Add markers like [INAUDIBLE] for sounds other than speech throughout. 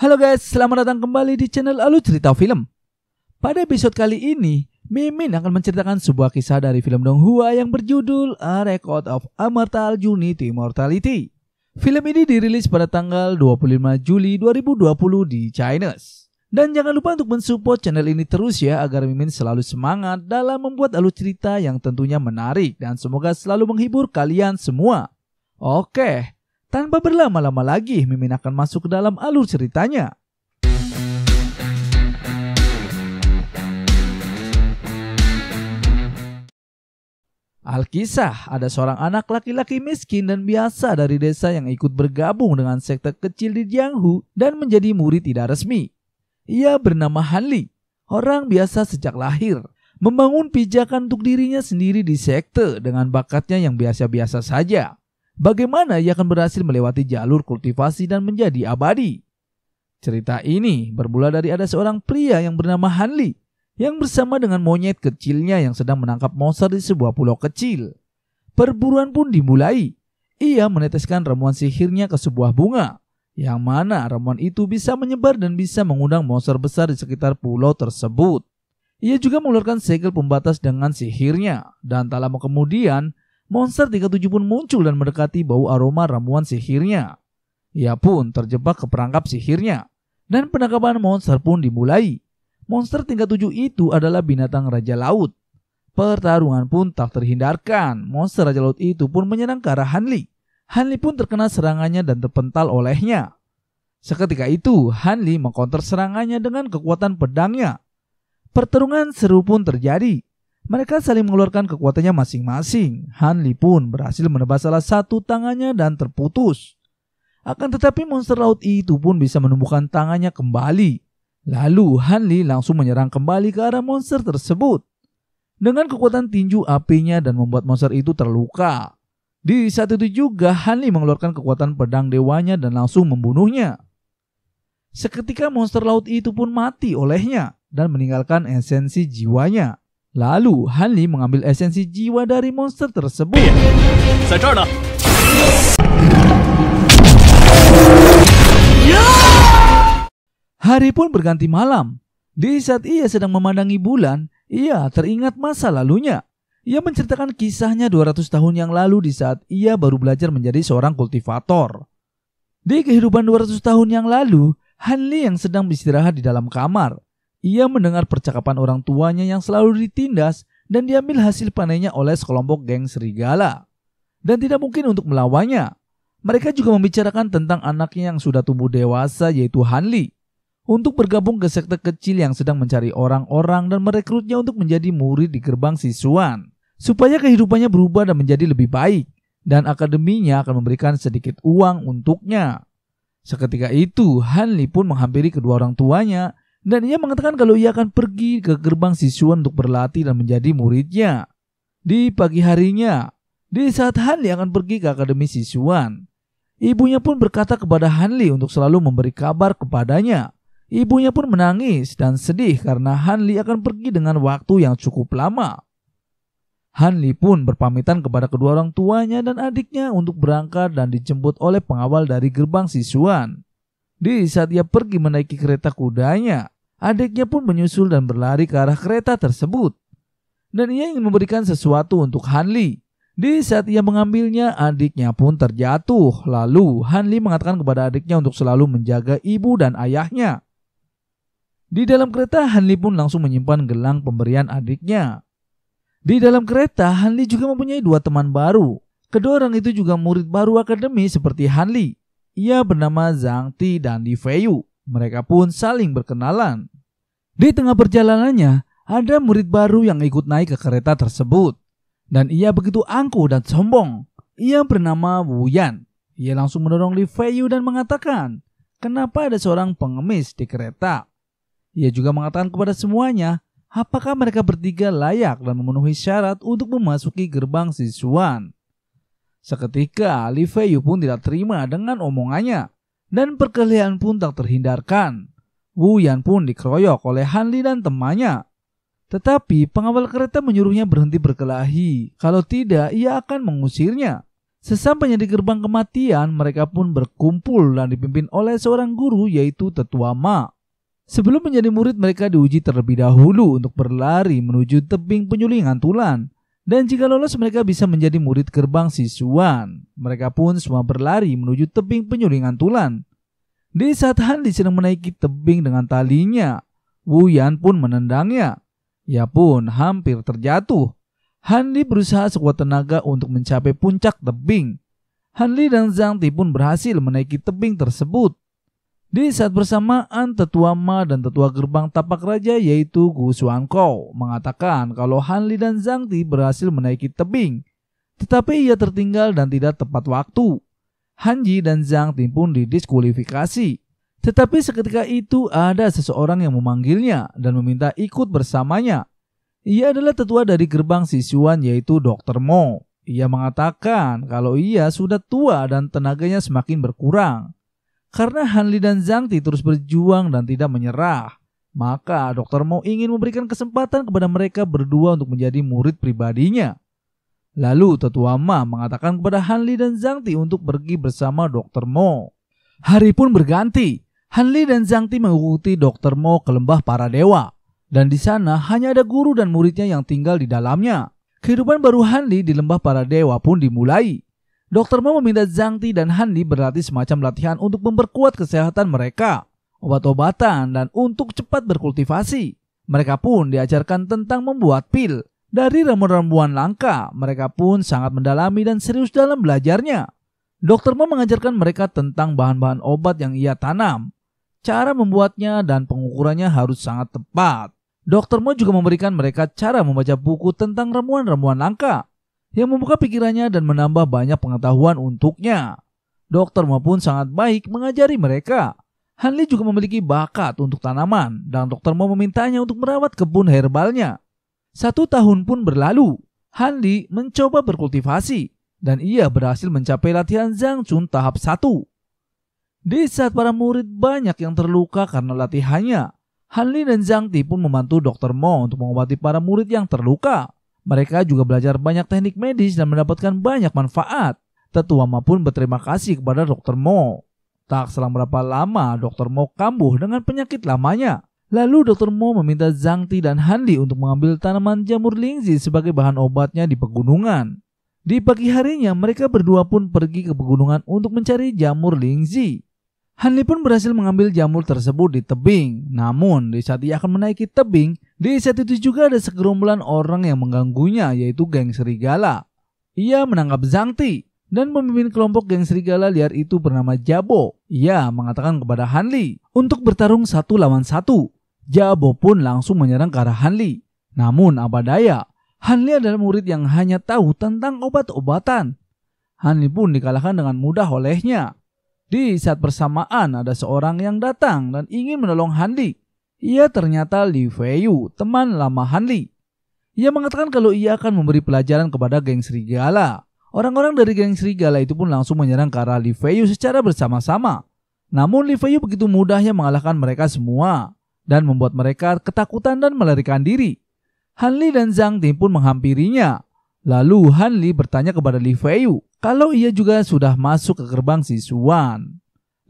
Halo guys, selamat datang kembali di channel Alu Cerita Film. Pada episode kali ini, Mimin akan menceritakan sebuah kisah dari film Donghua yang berjudul A Record of Immortal Unity Immortality. Film ini dirilis pada tanggal 25 Juli 2020 di China. Dan jangan lupa untuk mensupport channel ini terus ya agar Mimin selalu semangat dalam membuat alur cerita yang tentunya menarik dan semoga selalu menghibur kalian semua. Oke, tanpa berlama-lama lagi Mimin akan masuk ke dalam alur ceritanya. Alkisah, ada seorang anak laki-laki miskin dan biasa dari desa yang ikut bergabung dengan sekte kecil di Jianghu dan menjadi murid tidak resmi. Ia bernama Hanli, orang biasa sejak lahir, membangun pijakan untuk dirinya sendiri di sekte dengan bakatnya yang biasa-biasa saja bagaimana ia akan berhasil melewati jalur kultivasi dan menjadi abadi. Cerita ini bermula dari ada seorang pria yang bernama Hanli yang bersama dengan monyet kecilnya yang sedang menangkap monster di sebuah pulau kecil. Perburuan pun dimulai. Ia meneteskan ramuan sihirnya ke sebuah bunga, yang mana ramuan itu bisa menyebar dan bisa mengundang monster besar di sekitar pulau tersebut. Ia juga mengeluarkan segel pembatas dengan sihirnya, dan tak lama kemudian Monster Tiga tujuh pun muncul dan mendekati bau aroma ramuan sihirnya. Ia pun terjebak ke perangkap sihirnya, dan penangkapan monster pun dimulai. Monster tingkat tujuh itu adalah binatang Raja Laut. Pertarungan pun tak terhindarkan. Monster Raja Laut itu pun menyerang ke arah Hanli. Hanli pun terkena serangannya dan terpental olehnya. Seketika itu, Hanli mengkonter serangannya dengan kekuatan pedangnya. Pertarungan seru pun terjadi. Mereka saling mengeluarkan kekuatannya masing-masing. Han Li pun berhasil menebas salah satu tangannya dan terputus. Akan tetapi monster laut itu pun bisa menumbuhkan tangannya kembali. Lalu Han Li langsung menyerang kembali ke arah monster tersebut. Dengan kekuatan tinju apinya dan membuat monster itu terluka. Di saat itu juga Han Li mengeluarkan kekuatan pedang dewanya dan langsung membunuhnya. Seketika monster laut itu pun mati olehnya dan meninggalkan esensi jiwanya. Lalu, Hanli mengambil esensi jiwa dari monster tersebut. Iya. Ya! Hari pun berganti malam. Di saat ia sedang memandangi bulan, ia teringat masa lalunya. Ia menceritakan kisahnya 200 tahun yang lalu di saat ia baru belajar menjadi seorang kultivator. Di kehidupan 200 tahun yang lalu, Hanli yang sedang beristirahat di dalam kamar. Ia mendengar percakapan orang tuanya yang selalu ditindas dan diambil hasil panennya oleh sekelompok geng serigala. Dan tidak mungkin untuk melawannya. Mereka juga membicarakan tentang anaknya yang sudah tumbuh dewasa yaitu Hanli untuk bergabung ke sekte kecil yang sedang mencari orang-orang dan merekrutnya untuk menjadi murid di gerbang sisuan, supaya kehidupannya berubah dan menjadi lebih baik dan akademinya akan memberikan sedikit uang untuknya. Seketika itu, Hanli pun menghampiri kedua orang tuanya dan ia mengatakan kalau ia akan pergi ke gerbang Sisuan untuk berlatih dan menjadi muridnya. Di pagi harinya, di saat Hanli akan pergi ke akademi Sisuan, ibunya pun berkata kepada Hanli untuk selalu memberi kabar kepadanya. Ibunya pun menangis dan sedih karena Hanli akan pergi dengan waktu yang cukup lama. Hanli pun berpamitan kepada kedua orang tuanya dan adiknya untuk berangkat dan dijemput oleh pengawal dari gerbang Sisuan. Di saat ia pergi menaiki kereta kudanya, adiknya pun menyusul dan berlari ke arah kereta tersebut. Dan ia ingin memberikan sesuatu untuk Hanli. Di saat ia mengambilnya, adiknya pun terjatuh. Lalu Hanli mengatakan kepada adiknya untuk selalu menjaga ibu dan ayahnya. Di dalam kereta, Hanli pun langsung menyimpan gelang pemberian adiknya. Di dalam kereta, Hanli juga mempunyai dua teman baru. Kedua orang itu juga murid baru akademi seperti Hanli. Ia bernama Zhang Ti dan Li Feiyu. Mereka pun saling berkenalan. Di tengah perjalanannya, ada murid baru yang ikut naik ke kereta tersebut. Dan ia begitu angkuh dan sombong. Ia bernama Wu Yan. Ia langsung mendorong Li Feiyu dan mengatakan, kenapa ada seorang pengemis di kereta. Ia juga mengatakan kepada semuanya, apakah mereka bertiga layak dan memenuhi syarat untuk memasuki gerbang Sisuan. Seketika Li Feiyu pun tidak terima dengan omongannya dan perkelahian pun tak terhindarkan. Wu Yan pun dikeroyok oleh Han Li dan temannya. Tetapi pengawal kereta menyuruhnya berhenti berkelahi, kalau tidak ia akan mengusirnya. Sesampainya di gerbang kematian, mereka pun berkumpul dan dipimpin oleh seorang guru yaitu Tetua Ma. Sebelum menjadi murid mereka diuji terlebih dahulu untuk berlari menuju tebing penyulingan tulan dan jika lolos mereka bisa menjadi murid gerbang Sisuan. Mereka pun semua berlari menuju tebing penyulingan tulan. Di saat Han Handi sedang menaiki tebing dengan talinya, Wu Yan pun menendangnya. Ia pun hampir terjatuh. Han Li berusaha sekuat tenaga untuk mencapai puncak tebing. Han Li dan Zhang Ti pun berhasil menaiki tebing tersebut. Di saat bersamaan, tetua Ma dan tetua gerbang tapak raja yaitu Gu Suanko mengatakan kalau Hanli dan Zhangti berhasil menaiki tebing, tetapi ia tertinggal dan tidak tepat waktu. Hanji dan Zhangti pun didiskualifikasi. Tetapi seketika itu ada seseorang yang memanggilnya dan meminta ikut bersamanya. Ia adalah tetua dari gerbang Sisuan yaitu Dr. Mo. Ia mengatakan kalau ia sudah tua dan tenaganya semakin berkurang karena Hanli dan Zhangti terus berjuang dan tidak menyerah, maka Dokter Mo ingin memberikan kesempatan kepada mereka berdua untuk menjadi murid pribadinya. Lalu Tetua Ma mengatakan kepada Hanli dan Zhangti untuk pergi bersama Dokter Mo. Hari pun berganti. Hanli dan Zhangti mengikuti Dokter Mo ke lembah para dewa. Dan di sana hanya ada guru dan muridnya yang tinggal di dalamnya. Kehidupan baru Hanli di lembah para dewa pun dimulai. Dokter Mo meminta Zhang Ti dan Handi berlatih semacam latihan untuk memperkuat kesehatan mereka, obat-obatan, dan untuk cepat berkultivasi. Mereka pun diajarkan tentang membuat pil. Dari ramuan-ramuan langka, mereka pun sangat mendalami dan serius dalam belajarnya. Dokter Mo mengajarkan mereka tentang bahan-bahan obat yang ia tanam. Cara membuatnya dan pengukurannya harus sangat tepat. Dokter Mo juga memberikan mereka cara membaca buku tentang ramuan-ramuan langka yang membuka pikirannya dan menambah banyak pengetahuan untuknya. Dokter maupun sangat baik mengajari mereka. Li juga memiliki bakat untuk tanaman dan dokter mau memintanya untuk merawat kebun herbalnya. Satu tahun pun berlalu, Hanli mencoba berkultivasi dan ia berhasil mencapai latihan Zhang Chun tahap 1. Di saat para murid banyak yang terluka karena latihannya, Hanli dan Zhang Ti pun membantu Dokter Mo untuk mengobati para murid yang terluka. Mereka juga belajar banyak teknik medis dan mendapatkan banyak manfaat. Tetua Ma pun berterima kasih kepada Dr. Mo. Tak selang berapa lama, Dr. Mo kambuh dengan penyakit lamanya. Lalu Dr. Mo meminta Zhang Ti dan Li untuk mengambil tanaman jamur lingzi sebagai bahan obatnya di pegunungan. Di pagi harinya, mereka berdua pun pergi ke pegunungan untuk mencari jamur lingzi. Hanli pun berhasil mengambil jamur tersebut di tebing. Namun, di saat ia akan menaiki tebing, di saat itu juga ada segerombolan orang yang mengganggunya, yaitu geng serigala. Ia menangkap Zangti, dan memimpin kelompok geng serigala liar itu bernama Jabo. Ia mengatakan kepada Hanli untuk bertarung satu lawan satu. Jabo pun langsung menyerang ke arah Hanli. Namun apa daya, Hanli adalah murid yang hanya tahu tentang obat-obatan. Hanli pun dikalahkan dengan mudah olehnya. Di saat bersamaan ada seorang yang datang dan ingin menolong Handi. Ia ternyata Li Feiyu, teman lama Hanli. Ia mengatakan kalau ia akan memberi pelajaran kepada geng serigala. Orang-orang dari geng serigala itu pun langsung menyerang ke arah Li Feiyu secara bersama-sama. Namun Li Feiyu begitu mudahnya mengalahkan mereka semua dan membuat mereka ketakutan dan melarikan diri. Hanli dan Zhang Ting pun menghampirinya. Lalu Hanli bertanya kepada Li Feiyu, kalau ia juga sudah masuk ke gerbang siswan.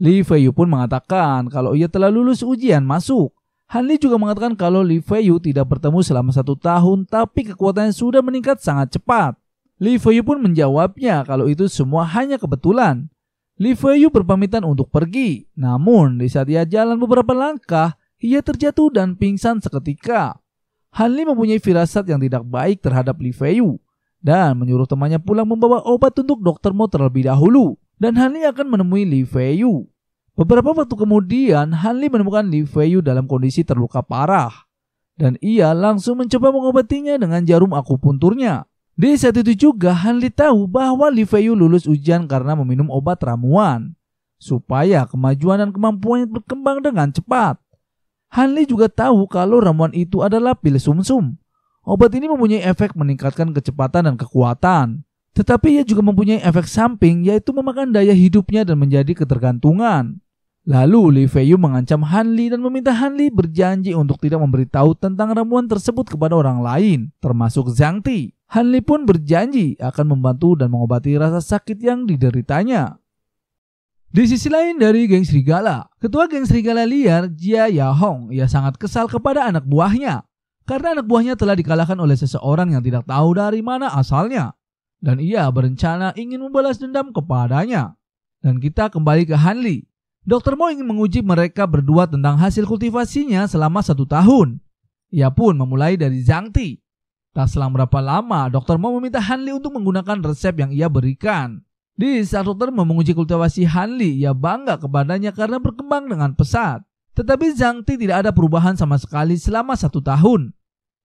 Li Feiyu pun mengatakan kalau ia telah lulus ujian masuk. Han Li juga mengatakan kalau Li Feiyu tidak bertemu selama satu tahun tapi kekuatannya sudah meningkat sangat cepat. Li Feiyu pun menjawabnya kalau itu semua hanya kebetulan. Li Feiyu berpamitan untuk pergi. Namun di saat ia jalan beberapa langkah, ia terjatuh dan pingsan seketika. Han Li mempunyai firasat yang tidak baik terhadap Li Feiyu dan menyuruh temannya pulang membawa obat untuk dokter Mo terlebih dahulu dan Hanli akan menemui Li Feiyu. Beberapa waktu kemudian, Hanli menemukan Li Feiyu dalam kondisi terluka parah dan ia langsung mencoba mengobatinya dengan jarum akupunturnya. Di saat itu juga Hanli tahu bahwa Li Feiyu lulus ujian karena meminum obat ramuan supaya kemajuan dan kemampuannya berkembang dengan cepat. Hanli juga tahu kalau ramuan itu adalah pil sumsum. -sum. Obat ini mempunyai efek meningkatkan kecepatan dan kekuatan, tetapi ia juga mempunyai efek samping yaitu memakan daya hidupnya dan menjadi ketergantungan. Lalu Li Feiyu mengancam Han Li dan meminta Han Li berjanji untuk tidak memberitahu tentang ramuan tersebut kepada orang lain, termasuk Zhang Ti. Han Li pun berjanji akan membantu dan mengobati rasa sakit yang dideritanya. Di sisi lain dari geng serigala, ketua geng serigala liar Jia Yahong ia sangat kesal kepada anak buahnya karena anak buahnya telah dikalahkan oleh seseorang yang tidak tahu dari mana asalnya, dan ia berencana ingin membalas dendam kepadanya. Dan kita kembali ke Hanli. Dokter Mo ingin menguji mereka berdua tentang hasil kultivasinya selama satu tahun. Ia pun memulai dari Ti. Tak selang berapa lama, Dokter Mo meminta Hanli untuk menggunakan resep yang ia berikan. Di saat dokter menguji kultivasi Hanli, ia bangga kepadanya karena berkembang dengan pesat. Tetapi Zhang Ti tidak ada perubahan sama sekali selama satu tahun.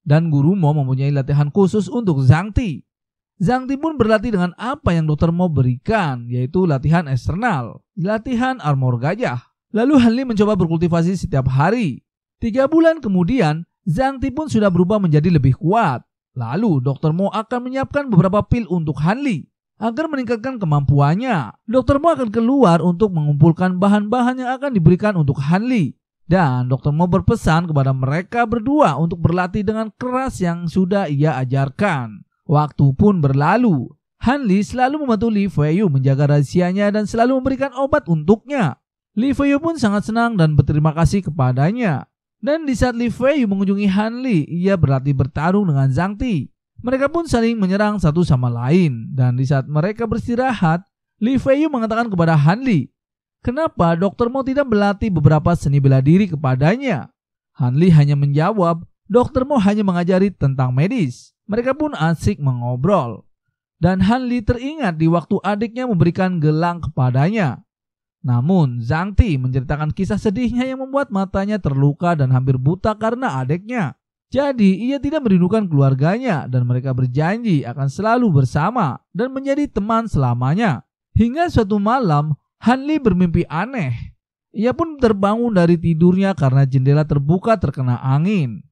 Dan guru Mo mempunyai latihan khusus untuk Zhang Ti. Zhang Ti pun berlatih dengan apa yang dokter Mo berikan, yaitu latihan eksternal, latihan armor gajah. Lalu Han Li mencoba berkultivasi setiap hari. Tiga bulan kemudian, Zhang Ti pun sudah berubah menjadi lebih kuat. Lalu dokter Mo akan menyiapkan beberapa pil untuk Han Li. Agar meningkatkan kemampuannya, Dokter Mo akan keluar untuk mengumpulkan bahan-bahan yang akan diberikan untuk Hanli. Dan Dokter Mo berpesan kepada mereka berdua untuk berlatih dengan keras yang sudah ia ajarkan. Waktu pun berlalu. Hanli selalu membantu Li Feiyu menjaga rahasianya dan selalu memberikan obat untuknya. Li Feiyu pun sangat senang dan berterima kasih kepadanya. Dan di saat Li Feiyu mengunjungi Hanli, ia berlatih bertarung dengan Zhang Ti. Mereka pun saling menyerang satu sama lain dan di saat mereka beristirahat, Li Feiyu mengatakan kepada Han Li, "Kenapa Dokter Mo tidak berlatih beberapa seni bela diri kepadanya?" Han Li hanya menjawab, "Dokter Mo hanya mengajari tentang medis." Mereka pun asik mengobrol. Dan Han Li teringat di waktu adiknya memberikan gelang kepadanya. Namun, Zhang Ti menceritakan kisah sedihnya yang membuat matanya terluka dan hampir buta karena adiknya. Jadi, ia tidak merindukan keluarganya dan mereka berjanji akan selalu bersama dan menjadi teman selamanya. Hingga suatu malam, Hanli bermimpi aneh. Ia pun terbangun dari tidurnya karena jendela terbuka terkena angin.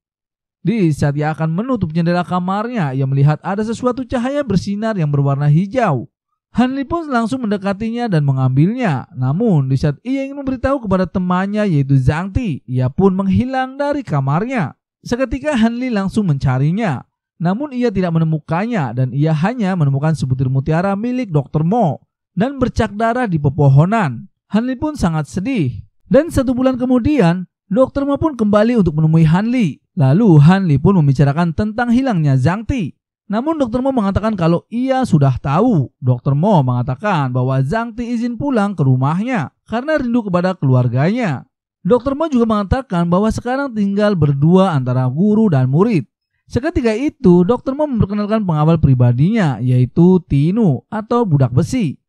Di saat ia akan menutup jendela kamarnya, ia melihat ada sesuatu cahaya bersinar yang berwarna hijau. Hanli pun langsung mendekatinya dan mengambilnya. Namun, di saat ia ingin memberitahu kepada temannya yaitu Zhang Ti, ia pun menghilang dari kamarnya. Seketika Hanli langsung mencarinya. Namun ia tidak menemukannya dan ia hanya menemukan sebutir mutiara milik Dr. Mo dan bercak darah di pepohonan. Hanli pun sangat sedih. Dan satu bulan kemudian, Dr. Mo pun kembali untuk menemui Hanli. Lalu Hanli pun membicarakan tentang hilangnya Zhang Ti. Namun Dr. Mo mengatakan kalau ia sudah tahu. Dr. Mo mengatakan bahwa Zhang Ti izin pulang ke rumahnya karena rindu kepada keluarganya. Dokter Mo juga mengatakan bahwa sekarang tinggal berdua antara guru dan murid. Seketika itu, Dokter Mo memperkenalkan pengawal pribadinya, yaitu Tinu atau budak besi.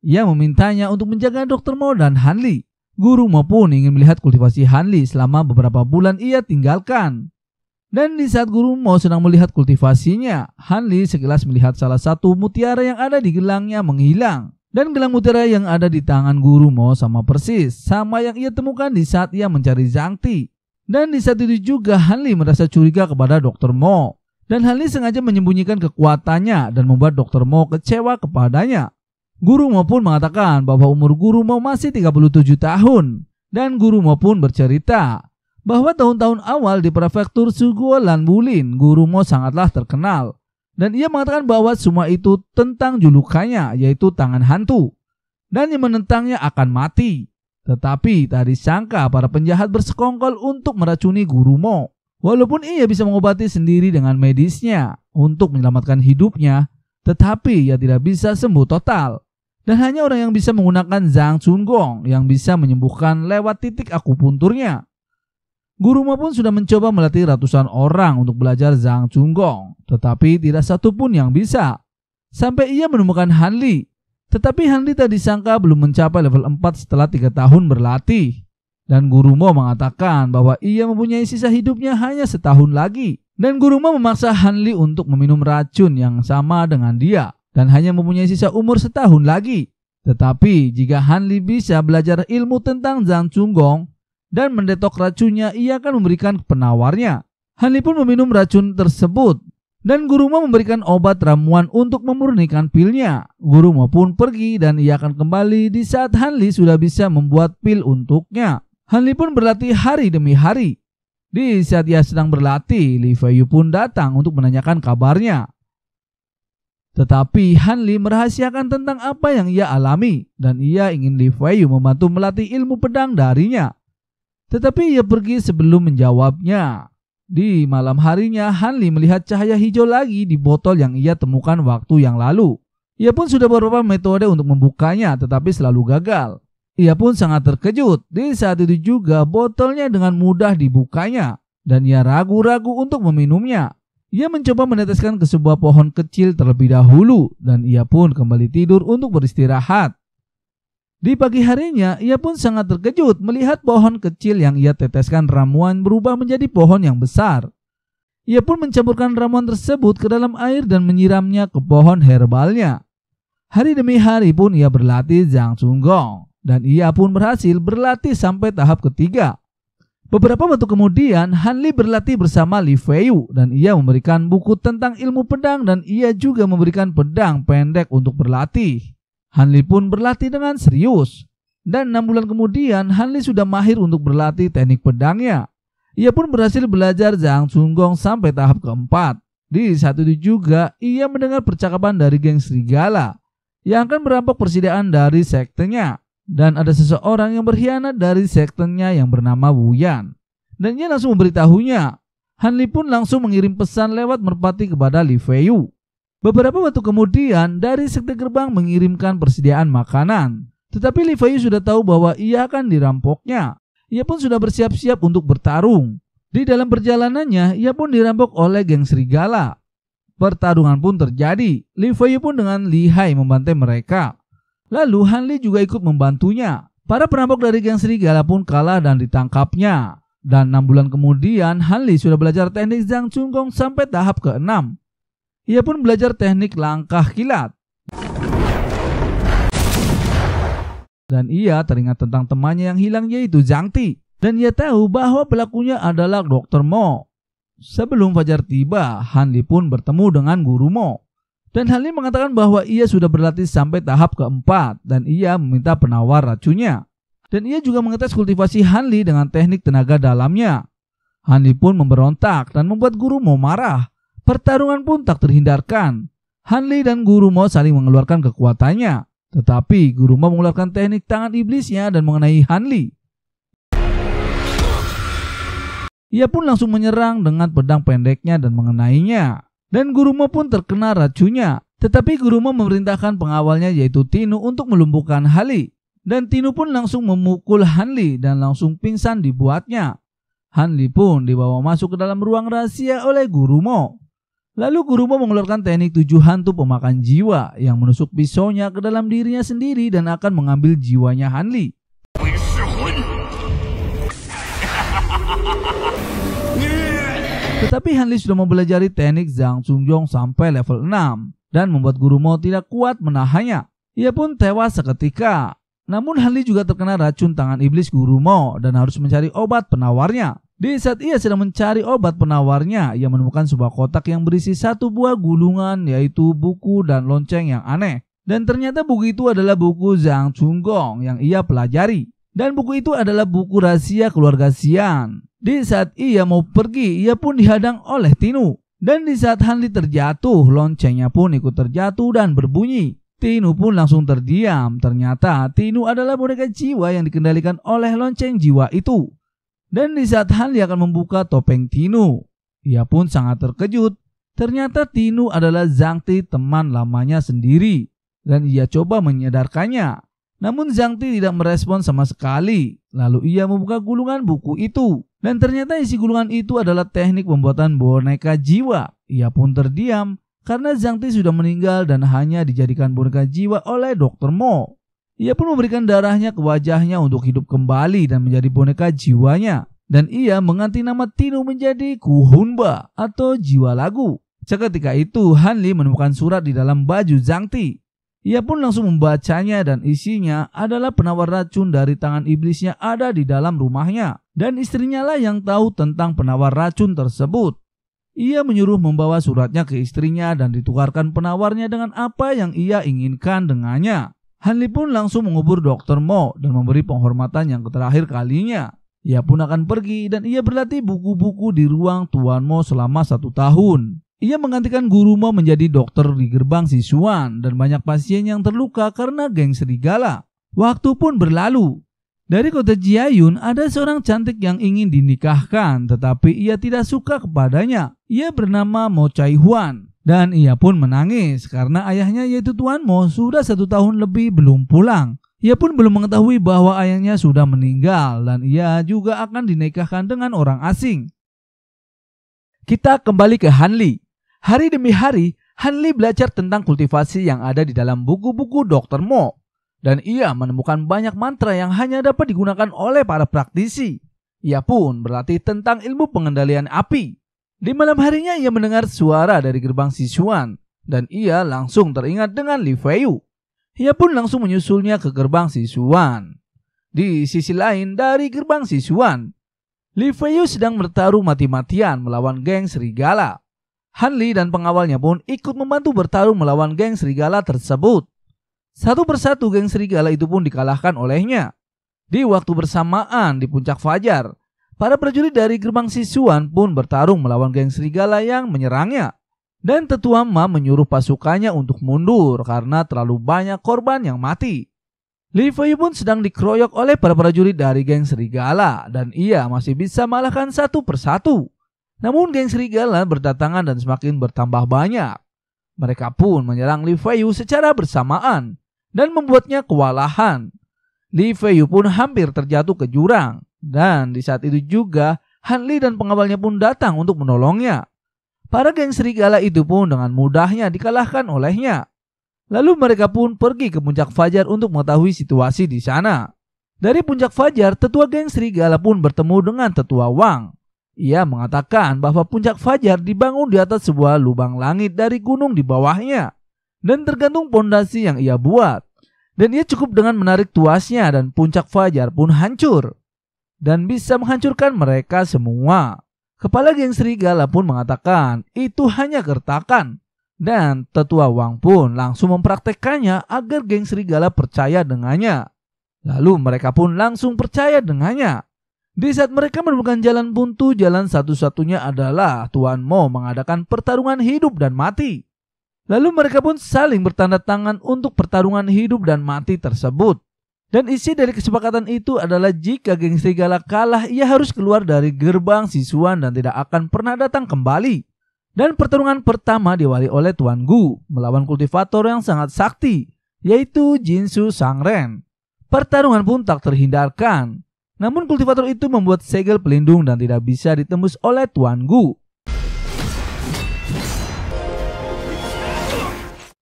Ia memintanya untuk menjaga Dokter Mo dan Hanli. Guru Mo pun ingin melihat kultivasi Hanli selama beberapa bulan ia tinggalkan. Dan di saat Guru Mo sedang melihat kultivasinya, Hanli sekilas melihat salah satu mutiara yang ada di gelangnya menghilang. Dan gelang mutiara yang ada di tangan guru Mo sama persis, sama yang ia temukan di saat ia mencari Zhang Ti. Dan di saat itu juga Hanli merasa curiga kepada Dokter Mo. Dan Hanli sengaja menyembunyikan kekuatannya dan membuat Dokter Mo kecewa kepadanya. Guru Mo pun mengatakan bahwa umur guru Mo masih 37 tahun. Dan guru Mo pun bercerita bahwa tahun-tahun awal di prefektur Suguo Bulin, guru Mo sangatlah terkenal. Dan ia mengatakan bahwa semua itu tentang julukannya, yaitu tangan hantu. Dan yang menentangnya akan mati. Tetapi tak disangka para penjahat bersekongkol untuk meracuni Guru Mo. Walaupun ia bisa mengobati sendiri dengan medisnya untuk menyelamatkan hidupnya, tetapi ia tidak bisa sembuh total. Dan hanya orang yang bisa menggunakan Zhang Chun Gong yang bisa menyembuhkan lewat titik akupunturnya. Guru Ma pun sudah mencoba melatih ratusan orang untuk belajar Zhang Chunggong, tetapi tidak satu pun yang bisa. Sampai ia menemukan Han Li. Tetapi Han Li tak disangka belum mencapai level 4 setelah tiga tahun berlatih. Dan Guru mengatakan bahwa ia mempunyai sisa hidupnya hanya setahun lagi. Dan Guru memaksa memaksa Li untuk meminum racun yang sama dengan dia dan hanya mempunyai sisa umur setahun lagi. Tetapi jika Han Li bisa belajar ilmu tentang Zhang Chunggong, dan mendetok racunnya ia akan memberikan penawarnya. Hanli pun meminum racun tersebut dan Guruma memberikan obat ramuan untuk memurnikan pilnya. Guruma pun pergi dan ia akan kembali di saat Hanli sudah bisa membuat pil untuknya. Hanli pun berlatih hari demi hari. Di saat ia sedang berlatih, Li Feiyu pun datang untuk menanyakan kabarnya. Tetapi Hanli merahasiakan tentang apa yang ia alami dan ia ingin Li Feiyu membantu melatih ilmu pedang darinya. Tetapi ia pergi sebelum menjawabnya. Di malam harinya, Hanli melihat cahaya hijau lagi di botol yang ia temukan waktu yang lalu. Ia pun sudah beberapa metode untuk membukanya, tetapi selalu gagal. Ia pun sangat terkejut. Di saat itu juga botolnya dengan mudah dibukanya, dan ia ragu-ragu untuk meminumnya. Ia mencoba meneteskan ke sebuah pohon kecil terlebih dahulu, dan ia pun kembali tidur untuk beristirahat. Di pagi harinya, ia pun sangat terkejut melihat pohon kecil yang ia teteskan ramuan berubah menjadi pohon yang besar. Ia pun mencampurkan ramuan tersebut ke dalam air dan menyiramnya ke pohon herbalnya. Hari demi hari pun ia berlatih Zhang Chunggong, dan ia pun berhasil berlatih sampai tahap ketiga. Beberapa waktu kemudian, Han Li berlatih bersama Li Feiyu dan ia memberikan buku tentang ilmu pedang dan ia juga memberikan pedang pendek untuk berlatih. Hanli pun berlatih dengan serius. Dan enam bulan kemudian, Hanli sudah mahir untuk berlatih teknik pedangnya. Ia pun berhasil belajar Zhang Sunggong sampai tahap keempat. Di saat itu juga, ia mendengar percakapan dari geng serigala yang akan merampok persediaan dari sektenya. Dan ada seseorang yang berkhianat dari sektenya yang bernama Wu Yan. Dan ia langsung memberitahunya. Hanli pun langsung mengirim pesan lewat merpati kepada Li Feiyu Beberapa waktu kemudian, dari sekte gerbang mengirimkan persediaan makanan. Tetapi Levi sudah tahu bahwa ia akan dirampoknya. Ia pun sudah bersiap-siap untuk bertarung. Di dalam perjalanannya, ia pun dirampok oleh geng serigala. Pertarungan pun terjadi. Levi pun dengan lihai membantai mereka. Lalu Hanli juga ikut membantunya. Para perampok dari geng serigala pun kalah dan ditangkapnya. Dan enam bulan kemudian, Hanli sudah belajar teknik Zhang Kong sampai tahap keenam. Ia pun belajar teknik langkah kilat. Dan ia teringat tentang temannya yang hilang yaitu Zhang Ti. Dan ia tahu bahwa pelakunya adalah Dr. Mo. Sebelum Fajar tiba, Han Li pun bertemu dengan guru Mo. Dan Han Li mengatakan bahwa ia sudah berlatih sampai tahap keempat dan ia meminta penawar racunnya. Dan ia juga mengetes kultivasi Han Li dengan teknik tenaga dalamnya. Han Li pun memberontak dan membuat guru Mo marah Pertarungan pun tak terhindarkan. Hanli dan Guru Mo saling mengeluarkan kekuatannya. Tetapi Guru Mo mengeluarkan teknik tangan iblisnya dan mengenai Hanli. Ia pun langsung menyerang dengan pedang pendeknya dan mengenainya. Dan Guru Mo pun terkena racunnya. Tetapi Guru Mo memerintahkan pengawalnya yaitu Tinu untuk melumpuhkan Hanli. Dan Tinu pun langsung memukul Hanli dan langsung pingsan dibuatnya. Hanli pun dibawa masuk ke dalam ruang rahasia oleh Guru Mo. Lalu Mo mengeluarkan teknik tujuh hantu pemakan jiwa yang menusuk pisaunya ke dalam dirinya sendiri dan akan mengambil jiwanya Hanli. Tetapi Hanli sudah mempelajari teknik Zhang Sungjong sampai level 6 dan membuat Gurumo tidak kuat menahannya. Ia pun tewas seketika. Namun Hanli juga terkena racun tangan iblis Gurumo dan harus mencari obat penawarnya. Di saat ia sedang mencari obat penawarnya, ia menemukan sebuah kotak yang berisi satu buah gulungan yaitu buku dan lonceng yang aneh. Dan ternyata buku itu adalah buku Zhang Chunggong yang ia pelajari. Dan buku itu adalah buku rahasia keluarga Xian. Di saat ia mau pergi, ia pun dihadang oleh Tinu. Dan di saat Hanli terjatuh, loncengnya pun ikut terjatuh dan berbunyi. Tinu pun langsung terdiam. Ternyata Tinu adalah boneka jiwa yang dikendalikan oleh lonceng jiwa itu. Dan di saat Hanli akan membuka topeng Tinu, ia pun sangat terkejut. Ternyata Tinu adalah Zhang Ti teman lamanya sendiri dan ia coba menyadarkannya. Namun Zhang Ti tidak merespon sama sekali. Lalu ia membuka gulungan buku itu. Dan ternyata isi gulungan itu adalah teknik pembuatan boneka jiwa. Ia pun terdiam karena Zhang Ti sudah meninggal dan hanya dijadikan boneka jiwa oleh Dr. Mo. Ia pun memberikan darahnya ke wajahnya untuk hidup kembali dan menjadi boneka jiwanya. Dan ia mengganti nama Tino menjadi Kuhunba atau jiwa lagu. Seketika itu Hanli menemukan surat di dalam baju Zhang Ti. Ia pun langsung membacanya dan isinya adalah penawar racun dari tangan iblisnya ada di dalam rumahnya. Dan istrinya lah yang tahu tentang penawar racun tersebut. Ia menyuruh membawa suratnya ke istrinya dan ditukarkan penawarnya dengan apa yang ia inginkan dengannya. Hanli pun langsung mengubur Dr. Mo dan memberi penghormatan yang terakhir kalinya. Ia pun akan pergi dan ia berlatih buku-buku di ruang Tuan Mo selama satu tahun. Ia menggantikan guru Mo menjadi dokter di gerbang Sisuan dan banyak pasien yang terluka karena geng serigala. Waktu pun berlalu. Dari kota Jiayun ada seorang cantik yang ingin dinikahkan tetapi ia tidak suka kepadanya. Ia bernama Mo Chai Huan. Dan ia pun menangis karena ayahnya yaitu Tuan Mo sudah satu tahun lebih belum pulang. Ia pun belum mengetahui bahwa ayahnya sudah meninggal dan ia juga akan dinikahkan dengan orang asing. Kita kembali ke Hanli. Hari demi hari, Hanli belajar tentang kultivasi yang ada di dalam buku-buku Dr. Mo. Dan ia menemukan banyak mantra yang hanya dapat digunakan oleh para praktisi. Ia pun berlatih tentang ilmu pengendalian api. Di malam harinya ia mendengar suara dari gerbang Sichuan dan ia langsung teringat dengan Li Feiyu. Ia pun langsung menyusulnya ke gerbang Sichuan. Di sisi lain dari gerbang Sichuan, Li Feiyu sedang bertarung mati-matian melawan geng serigala. Han Li dan pengawalnya pun ikut membantu bertarung melawan geng serigala tersebut. Satu persatu geng serigala itu pun dikalahkan olehnya. Di waktu bersamaan di puncak Fajar, Para prajurit dari gerbang Sisuan pun bertarung melawan geng serigala yang menyerangnya. Dan tetua Ma menyuruh pasukannya untuk mundur karena terlalu banyak korban yang mati. Li Fei pun sedang dikeroyok oleh para prajurit dari geng serigala dan ia masih bisa malahkan satu persatu. Namun geng serigala berdatangan dan semakin bertambah banyak. Mereka pun menyerang Li Fei secara bersamaan dan membuatnya kewalahan. Li Fei pun hampir terjatuh ke jurang. Dan di saat itu juga Hanley dan pengawalnya pun datang untuk menolongnya. Para geng serigala itu pun dengan mudahnya dikalahkan olehnya. Lalu mereka pun pergi ke puncak Fajar untuk mengetahui situasi di sana. Dari puncak Fajar, tetua geng serigala pun bertemu dengan tetua Wang. Ia mengatakan bahwa puncak Fajar dibangun di atas sebuah lubang langit dari gunung di bawahnya dan tergantung pondasi yang ia buat. Dan ia cukup dengan menarik tuasnya dan puncak Fajar pun hancur dan bisa menghancurkan mereka semua. Kepala geng serigala pun mengatakan itu hanya gertakan. Dan tetua Wang pun langsung mempraktekkannya agar geng serigala percaya dengannya. Lalu mereka pun langsung percaya dengannya. Di saat mereka menemukan jalan buntu, jalan satu-satunya adalah Tuan Mo mengadakan pertarungan hidup dan mati. Lalu mereka pun saling bertanda tangan untuk pertarungan hidup dan mati tersebut. Dan isi dari kesepakatan itu adalah jika geng serigala kalah, ia harus keluar dari gerbang sisuan dan tidak akan pernah datang kembali. Dan pertarungan pertama diwali oleh Tuan Gu melawan kultivator yang sangat sakti, yaitu Jinsu Sangren. Pertarungan pun tak terhindarkan. Namun kultivator itu membuat segel pelindung dan tidak bisa ditembus oleh Tuan Gu.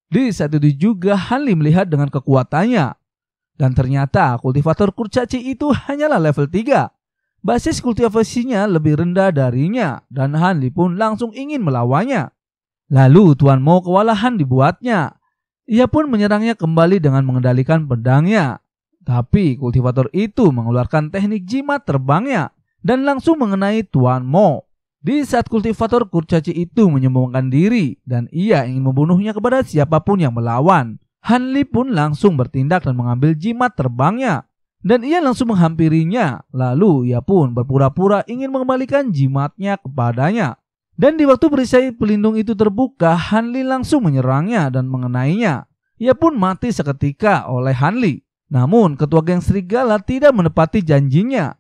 Di saat itu juga Hanli melihat dengan kekuatannya dan ternyata kultivator kurcaci itu [LAUGHS] hanyalah level 3. Basis kultivasinya lebih rendah darinya dan Hanli pun langsung ingin melawannya. Lalu Tuan Mo kewalahan dibuatnya. Ia pun menyerangnya kembali dengan mengendalikan pedangnya. Tapi kultivator itu mengeluarkan teknik jimat terbangnya dan langsung mengenai Tuan Mo. Di saat kultivator kurcaci itu menyombongkan diri dan ia ingin membunuhnya kepada siapapun yang melawan. Hanli pun langsung bertindak dan mengambil jimat terbangnya. Dan ia langsung menghampirinya. Lalu ia pun berpura-pura ingin mengembalikan jimatnya kepadanya. Dan di waktu perisai pelindung itu terbuka, Hanli langsung menyerangnya dan mengenainya. Ia pun mati seketika oleh Hanli. Namun, ketua geng serigala tidak menepati janjinya.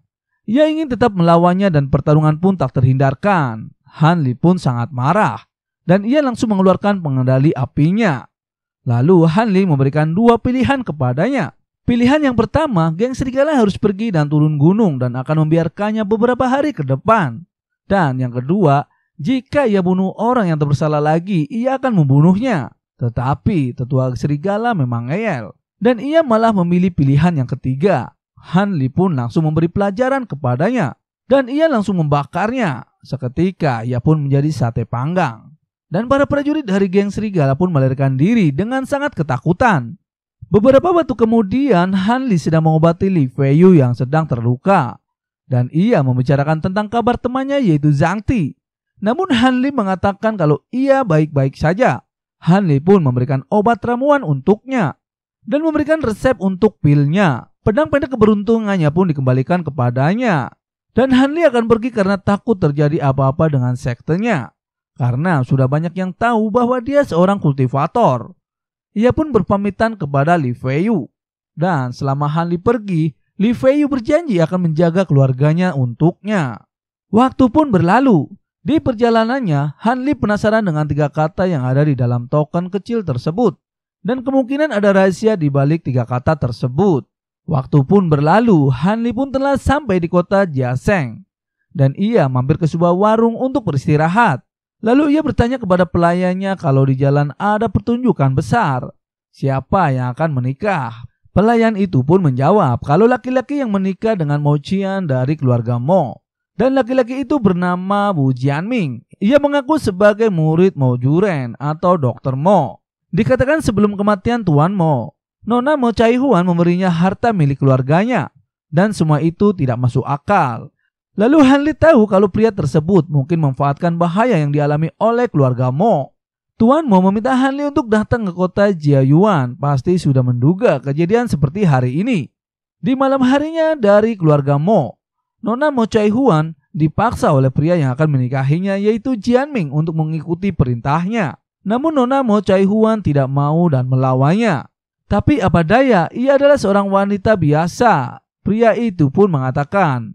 Ia ingin tetap melawannya dan pertarungan pun tak terhindarkan. Hanli pun sangat marah dan ia langsung mengeluarkan pengendali apinya. Lalu Hanli memberikan dua pilihan kepadanya. Pilihan yang pertama, geng serigala harus pergi dan turun gunung dan akan membiarkannya beberapa hari ke depan. Dan yang kedua, jika ia bunuh orang yang bersalah lagi, ia akan membunuhnya. Tetapi tetua serigala memang ngeyel. Dan ia malah memilih pilihan yang ketiga. Hanli pun langsung memberi pelajaran kepadanya. Dan ia langsung membakarnya. Seketika ia pun menjadi sate panggang. Dan para prajurit dari geng serigala pun melarikan diri dengan sangat ketakutan. Beberapa waktu kemudian, Hanli sedang mengobati Li Feiyu yang sedang terluka. Dan ia membicarakan tentang kabar temannya yaitu Zhang Ti. Namun Hanli mengatakan kalau ia baik-baik saja. Hanli pun memberikan obat ramuan untuknya. Dan memberikan resep untuk pilnya. Pedang pendek keberuntungannya pun dikembalikan kepadanya. Dan Hanli akan pergi karena takut terjadi apa-apa dengan sektenya. Karena sudah banyak yang tahu bahwa dia seorang kultivator. Ia pun berpamitan kepada Li Feiyu. Dan selama Han Li pergi, Li Feiyu berjanji akan menjaga keluarganya untuknya. Waktu pun berlalu. Di perjalanannya, Han Li penasaran dengan tiga kata yang ada di dalam token kecil tersebut. Dan kemungkinan ada rahasia di balik tiga kata tersebut. Waktu pun berlalu, Han Li pun telah sampai di kota Jiaseng. Dan ia mampir ke sebuah warung untuk beristirahat. Lalu ia bertanya kepada pelayannya kalau di jalan ada pertunjukan besar, siapa yang akan menikah? Pelayan itu pun menjawab kalau laki-laki yang menikah dengan Mo Mocian dari keluarga Mo. Dan laki-laki itu bernama Wu Jianming. Ia mengaku sebagai murid Mo Juren atau dokter Mo. Dikatakan sebelum kematian Tuan Mo, Nona Mo Chai Huan memberinya harta milik keluarganya. Dan semua itu tidak masuk akal. Lalu Hanli tahu kalau pria tersebut mungkin memanfaatkan bahaya yang dialami oleh keluarga Mo. Tuan Mo meminta Hanli untuk datang ke kota Jiayuan, pasti sudah menduga kejadian seperti hari ini. Di malam harinya dari keluarga Mo, Nona Mo Chai Huan dipaksa oleh pria yang akan menikahinya yaitu Jian Ming untuk mengikuti perintahnya. Namun Nona Mo Chai Huan tidak mau dan melawannya. Tapi apa daya, ia adalah seorang wanita biasa. Pria itu pun mengatakan,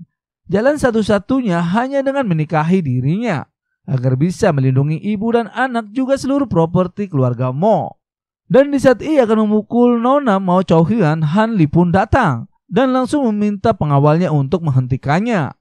Jalan satu-satunya hanya dengan menikahi dirinya agar bisa melindungi ibu dan anak juga seluruh properti keluarga Mo. Dan di saat ia akan memukul Nona Mao Chow Hyun, Han Li pun datang dan langsung meminta pengawalnya untuk menghentikannya.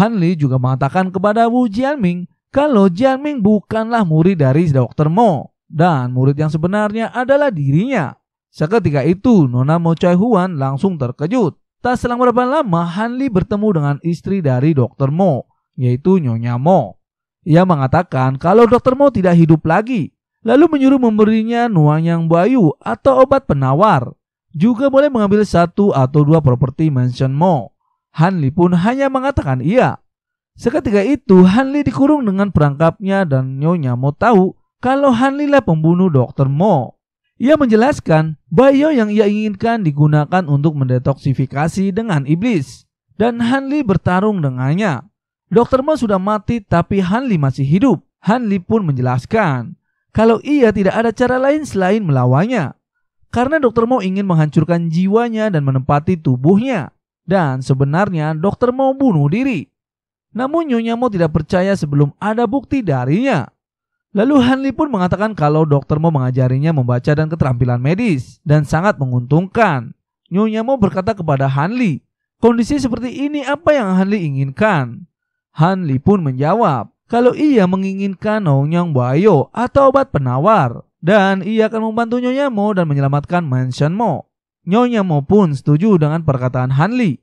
Han Li juga mengatakan kepada Wu Jianming kalau Jianming bukanlah murid dari Dr. Mo dan murid yang sebenarnya adalah dirinya. Seketika itu, Nona Mao Chow Huan langsung terkejut Tak selang berapa lama, Hanli bertemu dengan istri dari Dr. Mo, yaitu Nyonya Mo. Ia mengatakan kalau Dr. Mo tidak hidup lagi, lalu menyuruh memberinya yang bayu atau obat penawar. Juga boleh mengambil satu atau dua properti mansion Mo. Hanli pun hanya mengatakan iya. Seketika itu, Hanli dikurung dengan perangkapnya dan Nyonya Mo tahu kalau Hanli lah pembunuh Dr. Mo. Ia menjelaskan, bio yang ia inginkan digunakan untuk mendetoksifikasi dengan iblis. Dan Hanli bertarung dengannya. Dokter Mo sudah mati tapi Hanli masih hidup. Hanli pun menjelaskan, kalau ia tidak ada cara lain selain melawannya. Karena Dokter Mo ingin menghancurkan jiwanya dan menempati tubuhnya. Dan sebenarnya Dokter Mo bunuh diri. Namun Nyonya Mo tidak percaya sebelum ada bukti darinya. Lalu Hanley pun mengatakan kalau dokter mau mengajarinya membaca dan keterampilan medis dan sangat menguntungkan. Nyonya mau berkata kepada Hanley, kondisi seperti ini apa yang Hanley inginkan? Hanley pun menjawab, kalau ia menginginkan Nonyang Bayo atau obat penawar dan ia akan membantu Nyonya Mo dan menyelamatkan Mansion Mo. Nyonya Mo pun setuju dengan perkataan Hanli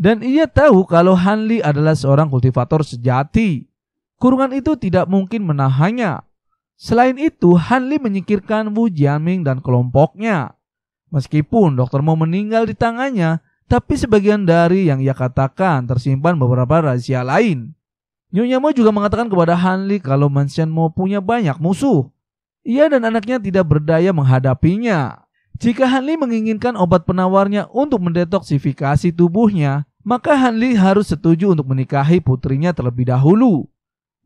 dan ia tahu kalau Hanli adalah seorang kultivator sejati. Kurungan itu tidak mungkin menahannya Selain itu, Han Li menyingkirkan Wu Jianming dan kelompoknya. Meskipun dokter mau meninggal di tangannya, tapi sebagian dari yang ia katakan tersimpan beberapa rahasia lain. Nyonya Mo juga mengatakan kepada Han Li kalau Mansion Mo punya banyak musuh. Ia dan anaknya tidak berdaya menghadapinya. Jika Han Li menginginkan obat penawarnya untuk mendetoksifikasi tubuhnya, maka Han Li harus setuju untuk menikahi putrinya terlebih dahulu.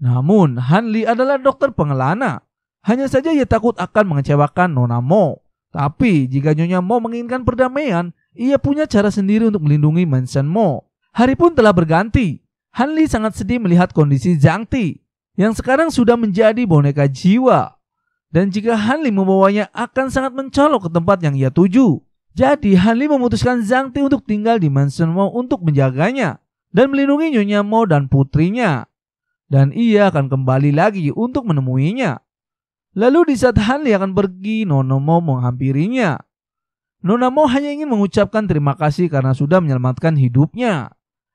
Namun, Hanli adalah dokter pengelana. Hanya saja ia takut akan mengecewakan Nona Mo. Tapi, jika Nyonya Mo menginginkan perdamaian, ia punya cara sendiri untuk melindungi Mansion Mo. Hari pun telah berganti. Hanli sangat sedih melihat kondisi Zhang Ti, yang sekarang sudah menjadi boneka jiwa. Dan jika Hanli membawanya akan sangat mencolok ke tempat yang ia tuju. Jadi Hanli memutuskan Zhang Ti untuk tinggal di Mansion Mo untuk menjaganya dan melindungi Nyonya Mo dan putrinya dan ia akan kembali lagi untuk menemuinya. Lalu di saat Hanli akan pergi, Nonomo menghampirinya. Nonomo hanya ingin mengucapkan terima kasih karena sudah menyelamatkan hidupnya.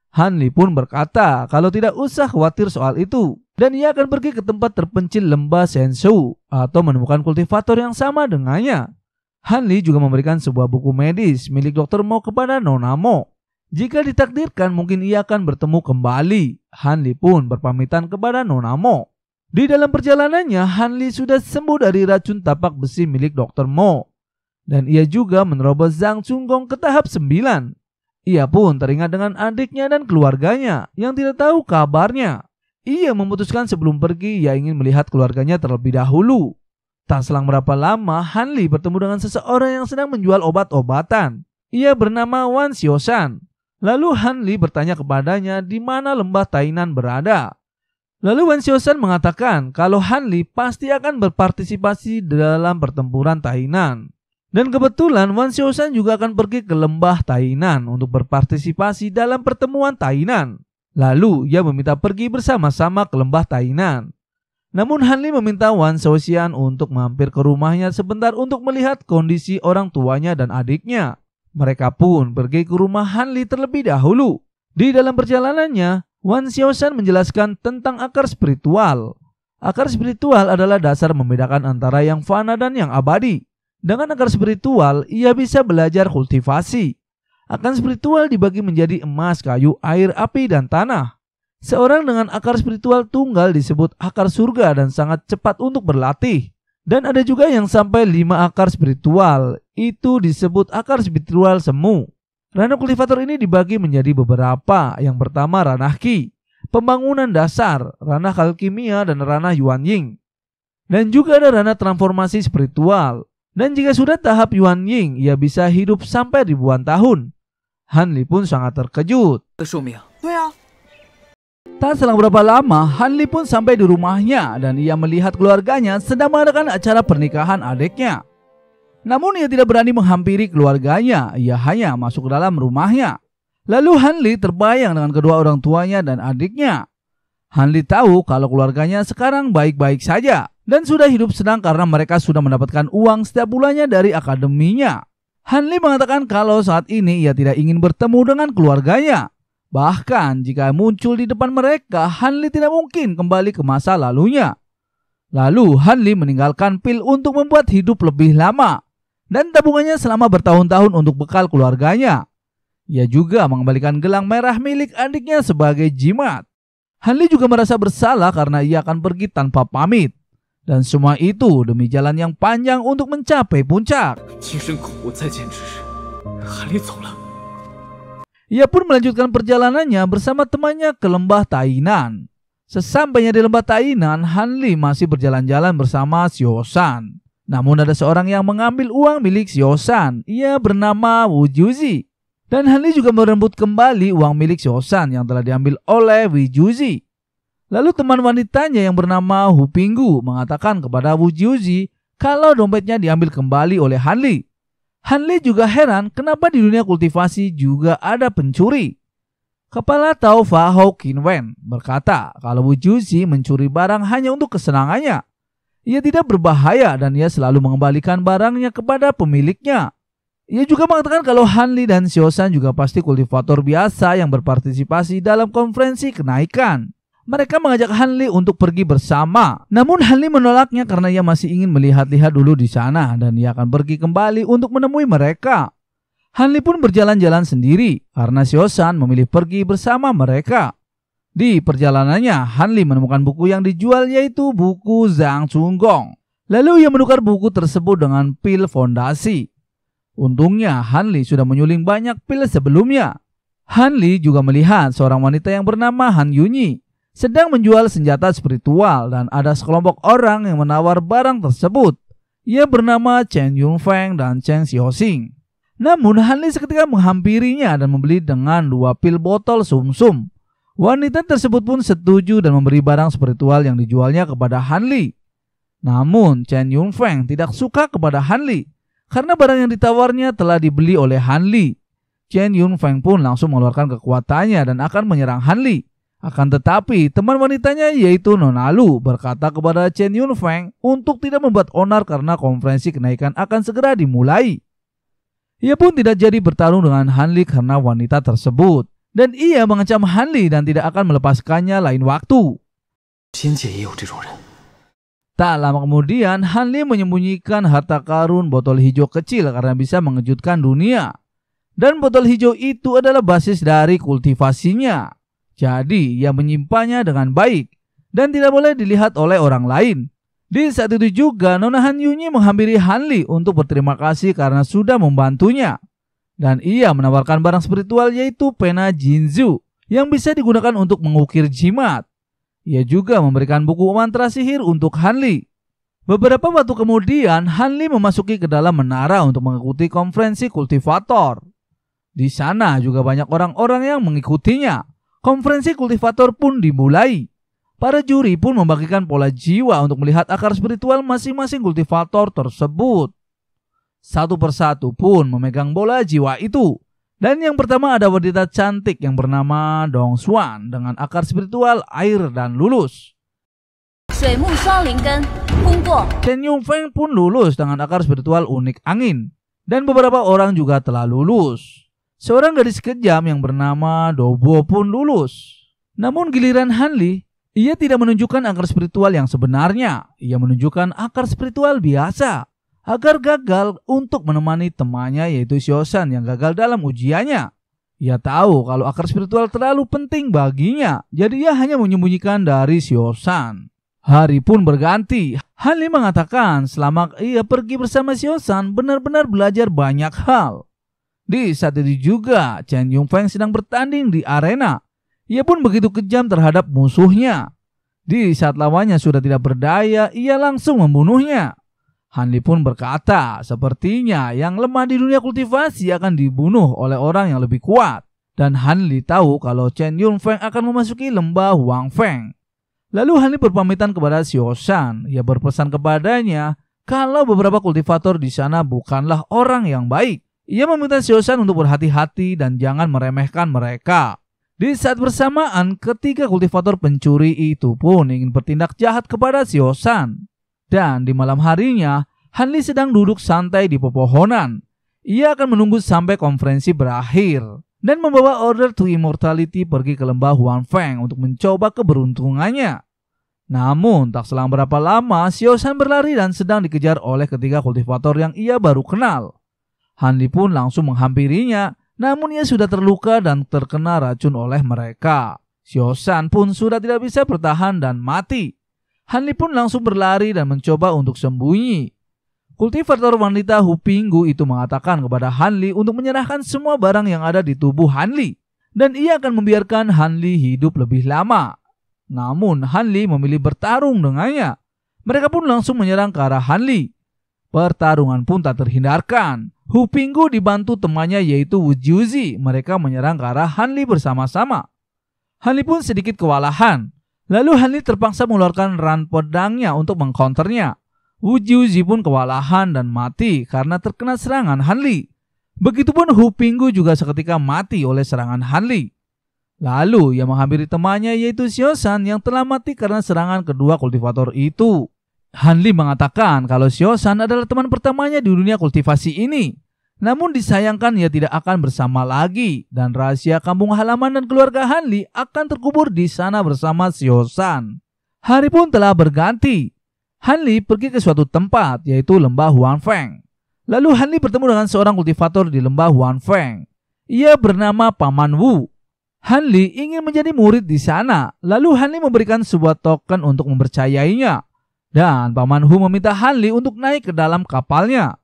Hanli pun berkata kalau tidak usah khawatir soal itu dan ia akan pergi ke tempat terpencil lembah Sensou atau menemukan kultivator yang sama dengannya. Hanli juga memberikan sebuah buku medis milik Dr. Mo kepada Nonamo. Jika ditakdirkan mungkin ia akan bertemu kembali. Hanli pun berpamitan kepada Nonamo. Di dalam perjalanannya, Hanli sudah sembuh dari racun tapak besi milik Dr. Mo. Dan ia juga menerobos Zhang Chunggong ke tahap 9. Ia pun teringat dengan adiknya dan keluarganya yang tidak tahu kabarnya. Ia memutuskan sebelum pergi ia ingin melihat keluarganya terlebih dahulu. Tak selang berapa lama, Hanli bertemu dengan seseorang yang sedang menjual obat-obatan. Ia bernama Wan Xiosan. Lalu Hanli bertanya kepadanya di mana lembah Tainan berada. Lalu Wen Xiaoshan mengatakan kalau Hanli pasti akan berpartisipasi dalam pertempuran Tainan. Dan kebetulan Wan Xiaoshan juga akan pergi ke lembah Tainan untuk berpartisipasi dalam pertemuan Tainan. Lalu ia meminta pergi bersama-sama ke lembah Tainan. Namun Hanli meminta Wan Xiaoshan untuk mampir ke rumahnya sebentar untuk melihat kondisi orang tuanya dan adiknya. Mereka pun pergi ke rumah Hanli terlebih dahulu. Di dalam perjalanannya, Wan Xiaoshan menjelaskan tentang akar spiritual. Akar spiritual adalah dasar membedakan antara yang fana dan yang abadi. Dengan akar spiritual, ia bisa belajar kultivasi. Akar spiritual dibagi menjadi emas, kayu, air, api, dan tanah. Seorang dengan akar spiritual tunggal disebut akar surga dan sangat cepat untuk berlatih. Dan ada juga yang sampai lima akar spiritual, itu disebut akar spiritual semu. Ranah kultivator ini dibagi menjadi beberapa. Yang pertama ranah ki, pembangunan dasar, ranah alkimia dan ranah Yuan Ying. Dan juga ada ranah transformasi spiritual. Dan jika sudah tahap Yuan Ying, ia bisa hidup sampai ribuan tahun. Han Li pun sangat terkejut. 对啊 Tak selang berapa lama, Hanli pun sampai di rumahnya dan ia melihat keluarganya sedang mengadakan acara pernikahan adiknya. Namun ia tidak berani menghampiri keluarganya, ia hanya masuk ke dalam rumahnya. Lalu Hanli terbayang dengan kedua orang tuanya dan adiknya. Hanli tahu kalau keluarganya sekarang baik-baik saja dan sudah hidup senang karena mereka sudah mendapatkan uang setiap bulannya dari akademinya. Hanli mengatakan kalau saat ini ia tidak ingin bertemu dengan keluarganya Bahkan jika muncul di depan mereka, Hanli tidak mungkin kembali ke masa lalunya. Lalu Hanli meninggalkan pil untuk membuat hidup lebih lama dan tabungannya selama bertahun-tahun untuk bekal keluarganya. Ia juga mengembalikan gelang merah milik adiknya sebagai jimat. Hanli juga merasa bersalah karena ia akan pergi tanpa pamit. Dan semua itu demi jalan yang panjang untuk mencapai puncak. Hanli 走了. Ia pun melanjutkan perjalanannya bersama temannya ke lembah Tainan. Sesampainya di lembah Tainan, Hanli masih berjalan-jalan bersama Siosan. Namun ada seorang yang mengambil uang milik Siosan. Ia bernama Wu Juzi, Dan Hanli juga merebut kembali uang milik Siosan yang telah diambil oleh Wu Juzi. Lalu teman wanitanya yang bernama Hu Pinggu mengatakan kepada Wu Juzi kalau dompetnya diambil kembali oleh Hanli. Hanley juga heran kenapa di dunia kultivasi juga ada pencuri. Kepala Taufa Hawking Wen berkata kalau Wu Juzi mencuri barang hanya untuk kesenangannya. Ia tidak berbahaya dan ia selalu mengembalikan barangnya kepada pemiliknya. Ia juga mengatakan kalau Hanli dan San juga pasti kultivator biasa yang berpartisipasi dalam konferensi kenaikan. Mereka mengajak Hanli untuk pergi bersama. Namun Hanli menolaknya karena ia masih ingin melihat-lihat dulu di sana dan ia akan pergi kembali untuk menemui mereka. Hanli pun berjalan-jalan sendiri karena Siosan memilih pergi bersama mereka. Di perjalanannya, Hanli menemukan buku yang dijual yaitu buku Zhang Chunggong. Lalu ia menukar buku tersebut dengan pil fondasi. Untungnya, Hanli sudah menyuling banyak pil sebelumnya. Hanli juga melihat seorang wanita yang bernama Han Yunyi sedang menjual senjata spiritual dan ada sekelompok orang yang menawar barang tersebut. Ia bernama Chen Yunfeng dan Chen Xiaoxing. Namun Han Li seketika menghampirinya dan membeli dengan dua pil botol sumsum. -sum. Wanita tersebut pun setuju dan memberi barang spiritual yang dijualnya kepada Han Li. Namun Chen Yunfeng tidak suka kepada Han Li karena barang yang ditawarnya telah dibeli oleh Han Li. Chen Yunfeng pun langsung mengeluarkan kekuatannya dan akan menyerang Han Li. Akan tetapi, teman wanitanya yaitu Nonalu berkata kepada Chen Yunfeng untuk tidak membuat onar karena konferensi kenaikan akan segera dimulai. Ia pun tidak jadi bertarung dengan Hanli karena wanita tersebut, dan ia mengancam Hanli dan tidak akan melepaskannya lain waktu. Tak lama kemudian, Hanli menyembunyikan harta karun botol hijau kecil karena bisa mengejutkan dunia. Dan botol hijau itu adalah basis dari kultivasinya. Jadi ia menyimpannya dengan baik dan tidak boleh dilihat oleh orang lain. Di saat itu juga Nona Han Yunyi menghampiri Han Li untuk berterima kasih karena sudah membantunya. Dan ia menawarkan barang spiritual yaitu pena Jinzu yang bisa digunakan untuk mengukir jimat. Ia juga memberikan buku mantra sihir untuk Han Li. Beberapa waktu kemudian, Han Li memasuki ke dalam menara untuk mengikuti konferensi kultivator. Di sana juga banyak orang-orang yang mengikutinya. Konferensi kultivator pun dimulai. Para juri pun membagikan pola jiwa untuk melihat akar spiritual masing-masing kultivator tersebut. Satu persatu pun memegang bola jiwa itu. Dan yang pertama ada wanita cantik yang bernama Dong Xuan dengan akar spiritual air dan lulus. Chen Feng pun lulus dengan akar spiritual unik angin. Dan beberapa orang juga telah lulus. Seorang gadis kejam yang bernama Dobo pun lulus. Namun giliran Hanli, ia tidak menunjukkan akar spiritual yang sebenarnya. Ia menunjukkan akar spiritual biasa agar gagal untuk menemani temannya yaitu Shosan yang gagal dalam ujiannya. Ia tahu kalau akar spiritual terlalu penting baginya, jadi ia hanya menyembunyikan dari Shosan. Hari pun berganti. Hanli mengatakan selama ia pergi bersama Shosan benar-benar belajar banyak hal. Di saat itu juga, Chen Yongfeng sedang bertanding di arena. Ia pun begitu kejam terhadap musuhnya. Di saat lawannya sudah tidak berdaya, ia langsung membunuhnya. Hanli pun berkata, sepertinya yang lemah di dunia kultivasi akan dibunuh oleh orang yang lebih kuat. Dan Hanli tahu kalau Chen Yunfeng akan memasuki lembah Wang Feng. Lalu Hanli berpamitan kepada Xiao Shan. Ia berpesan kepadanya kalau beberapa kultivator di sana bukanlah orang yang baik. Ia meminta Siosan untuk berhati-hati dan jangan meremehkan mereka. Di saat bersamaan, ketiga kultivator pencuri itu pun ingin bertindak jahat kepada Siosan. Dan di malam harinya, Hanli sedang duduk santai di pepohonan. Ia akan menunggu sampai konferensi berakhir dan membawa order to immortality pergi ke lembah Feng untuk mencoba keberuntungannya. Namun, tak selang berapa lama, Xiaoshan berlari dan sedang dikejar oleh ketiga kultivator yang ia baru kenal. Hanli pun langsung menghampirinya, namun ia sudah terluka dan terkena racun oleh mereka. Xiosan pun sudah tidak bisa bertahan dan mati. Hanli pun langsung berlari dan mencoba untuk sembunyi. Kultivator wanita Hu Pinggu itu mengatakan kepada Hanli untuk menyerahkan semua barang yang ada di tubuh Hanli dan ia akan membiarkan Hanli hidup lebih lama. Namun Hanli memilih bertarung dengannya. Mereka pun langsung menyerang ke arah Hanli. Pertarungan pun tak terhindarkan. Hu Pinggu dibantu temannya yaitu Wu Jiuzi. Mereka menyerang ke arah Hanli bersama-sama. Hanli pun sedikit kewalahan. Lalu Hanli terpaksa mengeluarkan ran pedangnya untuk mengkonternya. Jiuzi pun kewalahan dan mati karena terkena serangan Hanli. Begitupun Hu Pinggu juga seketika mati oleh serangan Hanli. Lalu ia menghampiri temannya yaitu Xiao Siosan yang telah mati karena serangan kedua kultivator itu. Hanli mengatakan kalau Siosan adalah teman pertamanya di dunia kultivasi ini. Namun disayangkan ia tidak akan bersama lagi dan rahasia kampung halaman dan keluarga Hanli akan terkubur di sana bersama Siosan. Hari pun telah berganti. Hanli pergi ke suatu tempat yaitu lembah Huanfeng. Lalu Hanli bertemu dengan seorang kultivator di lembah Huanfeng. Ia bernama Paman Wu. Hanli ingin menjadi murid di sana. Lalu Hanli memberikan sebuah token untuk mempercayainya. Dan Paman Hu meminta Han Li untuk naik ke dalam kapalnya.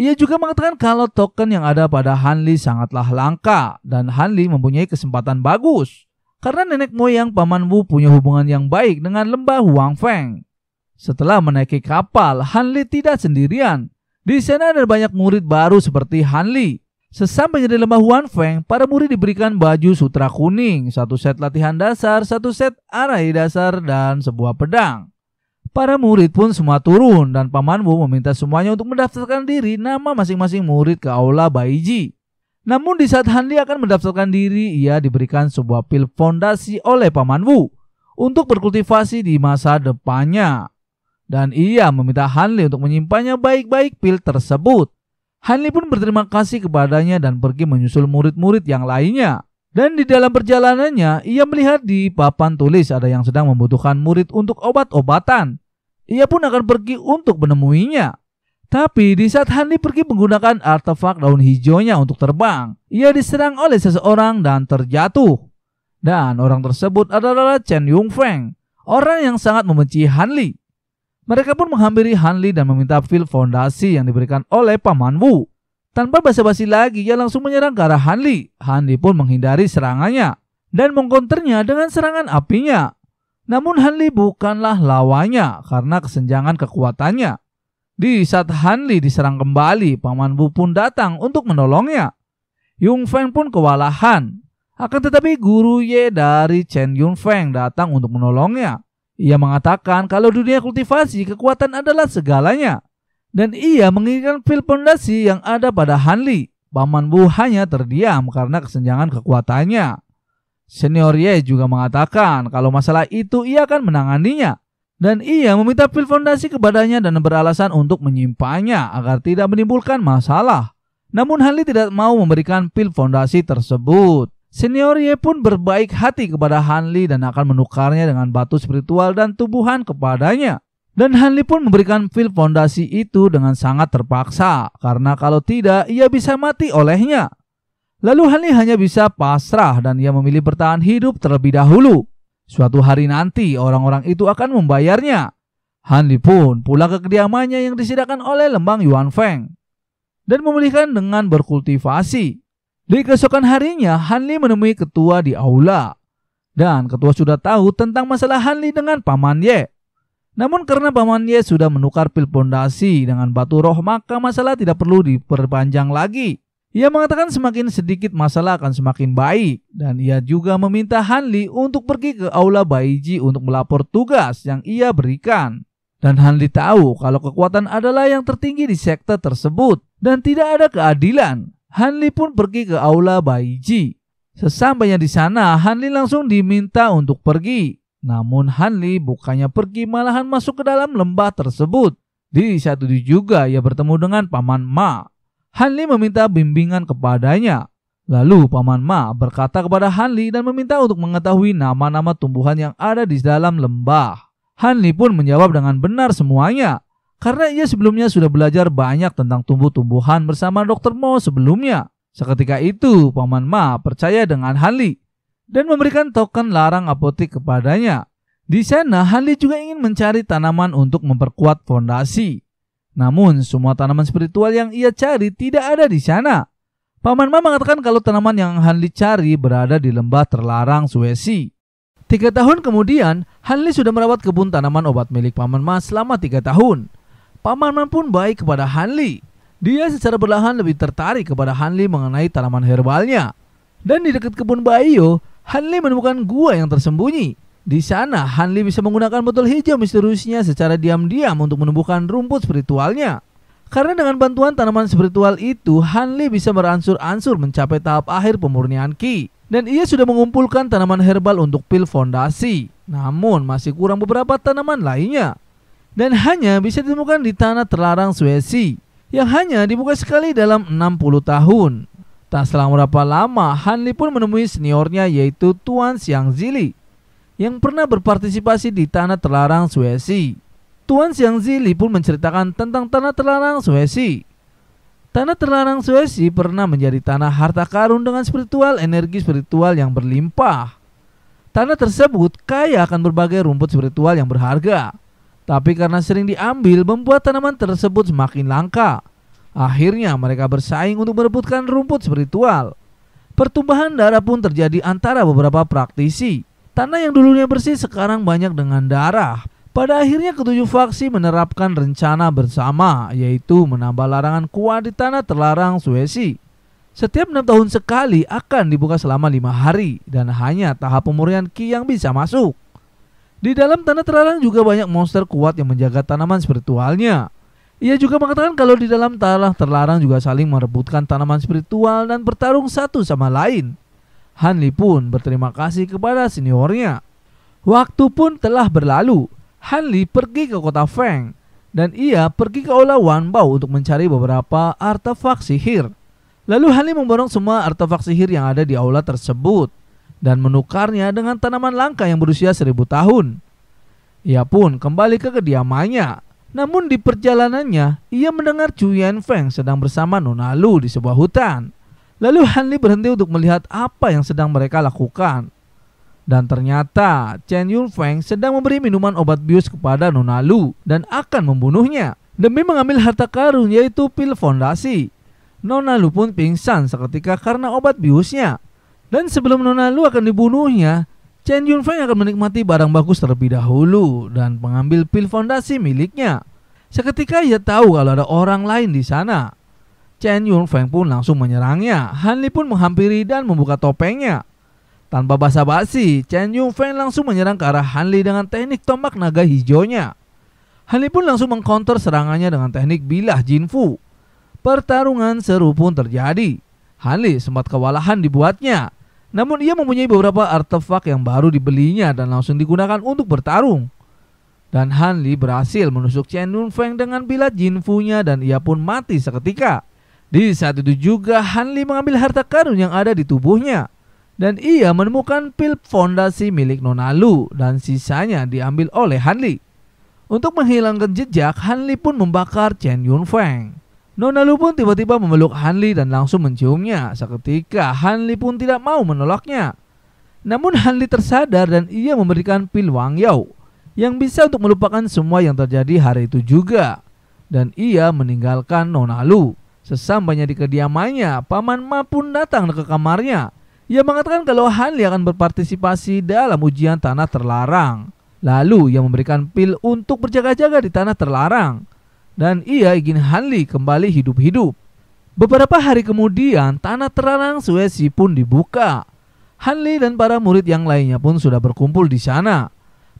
Ia juga mengatakan kalau token yang ada pada Han Li sangatlah langka dan Han Li mempunyai kesempatan bagus karena nenek moyang Paman Wu punya hubungan yang baik dengan lembah Huang Feng. Setelah menaiki kapal, Han Li tidak sendirian. Di sana ada banyak murid baru seperti Han Li. Sesampainya di lembah Huang Feng, para murid diberikan baju sutra kuning, satu set latihan dasar, satu set arai dasar, dan sebuah pedang. Para murid pun semua turun dan Paman Wu meminta semuanya untuk mendaftarkan diri nama masing-masing murid ke aula Baiji. Namun di saat Handi akan mendaftarkan diri, ia diberikan sebuah pil fondasi oleh Paman Wu untuk berkultivasi di masa depannya. Dan ia meminta Hanli untuk menyimpannya baik-baik pil tersebut. Hanli pun berterima kasih kepadanya dan pergi menyusul murid-murid yang lainnya. Dan di dalam perjalanannya, ia melihat di papan tulis ada yang sedang membutuhkan murid untuk obat-obatan. Ia pun akan pergi untuk menemuinya. Tapi di saat Handi pergi menggunakan artefak daun hijaunya untuk terbang, ia diserang oleh seseorang dan terjatuh. Dan orang tersebut adalah Chen Yongfeng, orang yang sangat membenci Hanli. Mereka pun menghampiri Hanli dan meminta fil fondasi yang diberikan oleh Paman Wu. Tanpa basa-basi lagi, ia langsung menyerang ke arah Hanli. Hanli pun menghindari serangannya dan mengkonternya dengan serangan apinya. Namun Hanli bukanlah lawannya karena kesenjangan kekuatannya. Di saat Hanli diserang kembali, Paman Bu pun datang untuk menolongnya. Yung Feng pun kewalahan. Akan tetapi guru Ye dari Chen Yun Feng datang untuk menolongnya. Ia mengatakan kalau dunia kultivasi kekuatan adalah segalanya. Dan ia menginginkan pil pondasi yang ada pada Hanli. Paman Bu hanya terdiam karena kesenjangan kekuatannya. Senior Ye juga mengatakan kalau masalah itu ia akan menanganinya. Dan ia meminta pil fondasi kepadanya dan beralasan untuk menyimpannya agar tidak menimbulkan masalah. Namun Hanli tidak mau memberikan pil fondasi tersebut. Senior Ye pun berbaik hati kepada Hanli dan akan menukarnya dengan batu spiritual dan tubuhan kepadanya. Dan Hanli pun memberikan pil fondasi itu dengan sangat terpaksa karena kalau tidak ia bisa mati olehnya. Lalu Hanli hanya bisa pasrah dan ia memilih bertahan hidup terlebih dahulu. Suatu hari nanti orang-orang itu akan membayarnya. Hanli pun pulang ke kediamannya yang disediakan oleh lembang Yuan Feng dan memulihkan dengan berkultivasi. Di kesokan harinya, Hanli menemui ketua di aula dan ketua sudah tahu tentang masalah Hanli dengan Paman Ye. Namun karena Paman Ye sudah menukar pil pondasi dengan batu roh maka masalah tidak perlu diperpanjang lagi. Ia mengatakan semakin sedikit masalah akan semakin baik dan ia juga meminta Hanli untuk pergi ke aula Baiji untuk melapor tugas yang ia berikan. Dan Hanli tahu kalau kekuatan adalah yang tertinggi di sekte tersebut dan tidak ada keadilan. Hanli pun pergi ke aula Baiji. Sesampainya di sana, Hanli langsung diminta untuk pergi. Namun Hanli bukannya pergi malahan masuk ke dalam lembah tersebut. Di satu juga ia bertemu dengan paman Ma Hanli meminta bimbingan kepadanya. Lalu Paman Ma berkata kepada Hanli dan meminta untuk mengetahui nama-nama tumbuhan yang ada di dalam lembah. Hanli pun menjawab dengan benar semuanya, karena ia sebelumnya sudah belajar banyak tentang tumbuh-tumbuhan bersama Dr. Mo sebelumnya. Seketika itu, Paman Ma percaya dengan Hanli dan memberikan token larang apotik kepadanya. Di sana, Hanli juga ingin mencari tanaman untuk memperkuat fondasi. Namun, semua tanaman spiritual yang ia cari tidak ada di sana. Paman Ma mengatakan kalau tanaman yang Hanli cari berada di lembah terlarang Sulawesi. Tiga tahun kemudian, Hanli sudah merawat kebun tanaman obat milik Paman Ma selama tiga tahun. Paman Ma pun baik kepada Hanli. Dia secara perlahan lebih tertarik kepada Hanli mengenai tanaman herbalnya. Dan di dekat kebun Bayo, Hanli menemukan gua yang tersembunyi. Di sana, Hanli bisa menggunakan botol hijau misteriusnya secara diam-diam untuk menumbuhkan rumput spiritualnya. Karena dengan bantuan tanaman spiritual itu, Hanli bisa beransur-ansur mencapai tahap akhir pemurnian Ki. Dan ia sudah mengumpulkan tanaman herbal untuk pil fondasi. Namun, masih kurang beberapa tanaman lainnya. Dan hanya bisa ditemukan di tanah terlarang Suesi. yang hanya dibuka sekali dalam 60 tahun. Tak selang berapa lama, Hanli pun menemui seniornya yaitu Tuan Siang Zili yang pernah berpartisipasi di tanah terlarang Suesi. Tuan Siang Zili pun menceritakan tentang tanah terlarang Suesi. Tanah terlarang Suesi pernah menjadi tanah harta karun dengan spiritual energi spiritual yang berlimpah. Tanah tersebut kaya akan berbagai rumput spiritual yang berharga. Tapi karena sering diambil membuat tanaman tersebut semakin langka. Akhirnya mereka bersaing untuk merebutkan rumput spiritual. Pertumbuhan darah pun terjadi antara beberapa praktisi. Tanah yang dulunya bersih sekarang banyak dengan darah. Pada akhirnya ketujuh faksi menerapkan rencana bersama, yaitu menambah larangan kuat di tanah terlarang Suesi. Setiap enam tahun sekali akan dibuka selama lima hari dan hanya tahap pemurnian ki yang bisa masuk. Di dalam tanah terlarang juga banyak monster kuat yang menjaga tanaman spiritualnya. Ia juga mengatakan kalau di dalam tanah terlarang juga saling merebutkan tanaman spiritual dan bertarung satu sama lain. Hanli pun berterima kasih kepada seniornya. Waktu pun telah berlalu. Hanli pergi ke kota Feng dan ia pergi ke Ola Wanbao untuk mencari beberapa artefak sihir. Lalu Hanli memborong semua artefak sihir yang ada di aula tersebut dan menukarnya dengan tanaman langka yang berusia seribu tahun. Ia pun kembali ke kediamannya. Namun di perjalanannya, ia mendengar Chu Yan Feng sedang bersama Nona Lu di sebuah hutan. Lalu Hanli berhenti untuk melihat apa yang sedang mereka lakukan. Dan ternyata Chen Yunfeng sedang memberi minuman obat bius kepada Nona Lu dan akan membunuhnya demi mengambil harta karun yaitu pil fondasi. Nona Lu pun pingsan seketika karena obat biusnya. Dan sebelum Nona Lu akan dibunuhnya, Chen Yunfeng akan menikmati barang bagus terlebih dahulu dan mengambil pil fondasi miliknya. Seketika ia tahu kalau ada orang lain di sana. Chen Yunfeng pun langsung menyerangnya. Han Li pun menghampiri dan membuka topengnya. Tanpa basa-basi, Chen Yunfeng langsung menyerang ke arah Han Li dengan teknik tombak naga hijaunya. Han Li pun langsung mengcounter serangannya dengan teknik bilah Jin Fu. Pertarungan seru pun terjadi. Han Li sempat kewalahan dibuatnya. Namun ia mempunyai beberapa artefak yang baru dibelinya dan langsung digunakan untuk bertarung. Dan Han Li berhasil menusuk Chen Yunfeng dengan bilah Jin fu nya dan ia pun mati seketika. Di saat itu juga Hanli mengambil harta karun yang ada di tubuhnya dan ia menemukan pil fondasi milik Nonalu dan sisanya diambil oleh Hanli. Untuk menghilangkan jejak, Hanli pun membakar Chen Yunfeng. Feng. Nona Lu pun tiba-tiba memeluk Hanli dan langsung menciumnya. Seketika Hanli pun tidak mau menolaknya. Namun Hanli tersadar dan ia memberikan pil Wang Yao yang bisa untuk melupakan semua yang terjadi hari itu juga. Dan ia meninggalkan Nona Lu. Sesampainya di kediamannya, paman Ma pun datang ke kamarnya. Ia mengatakan kalau Hanli akan berpartisipasi dalam ujian tanah terlarang. Lalu ia memberikan pil untuk berjaga-jaga di tanah terlarang. Dan ia ingin Hanli kembali hidup-hidup. Beberapa hari kemudian, tanah terlarang Suesi pun dibuka. Hanli dan para murid yang lainnya pun sudah berkumpul di sana.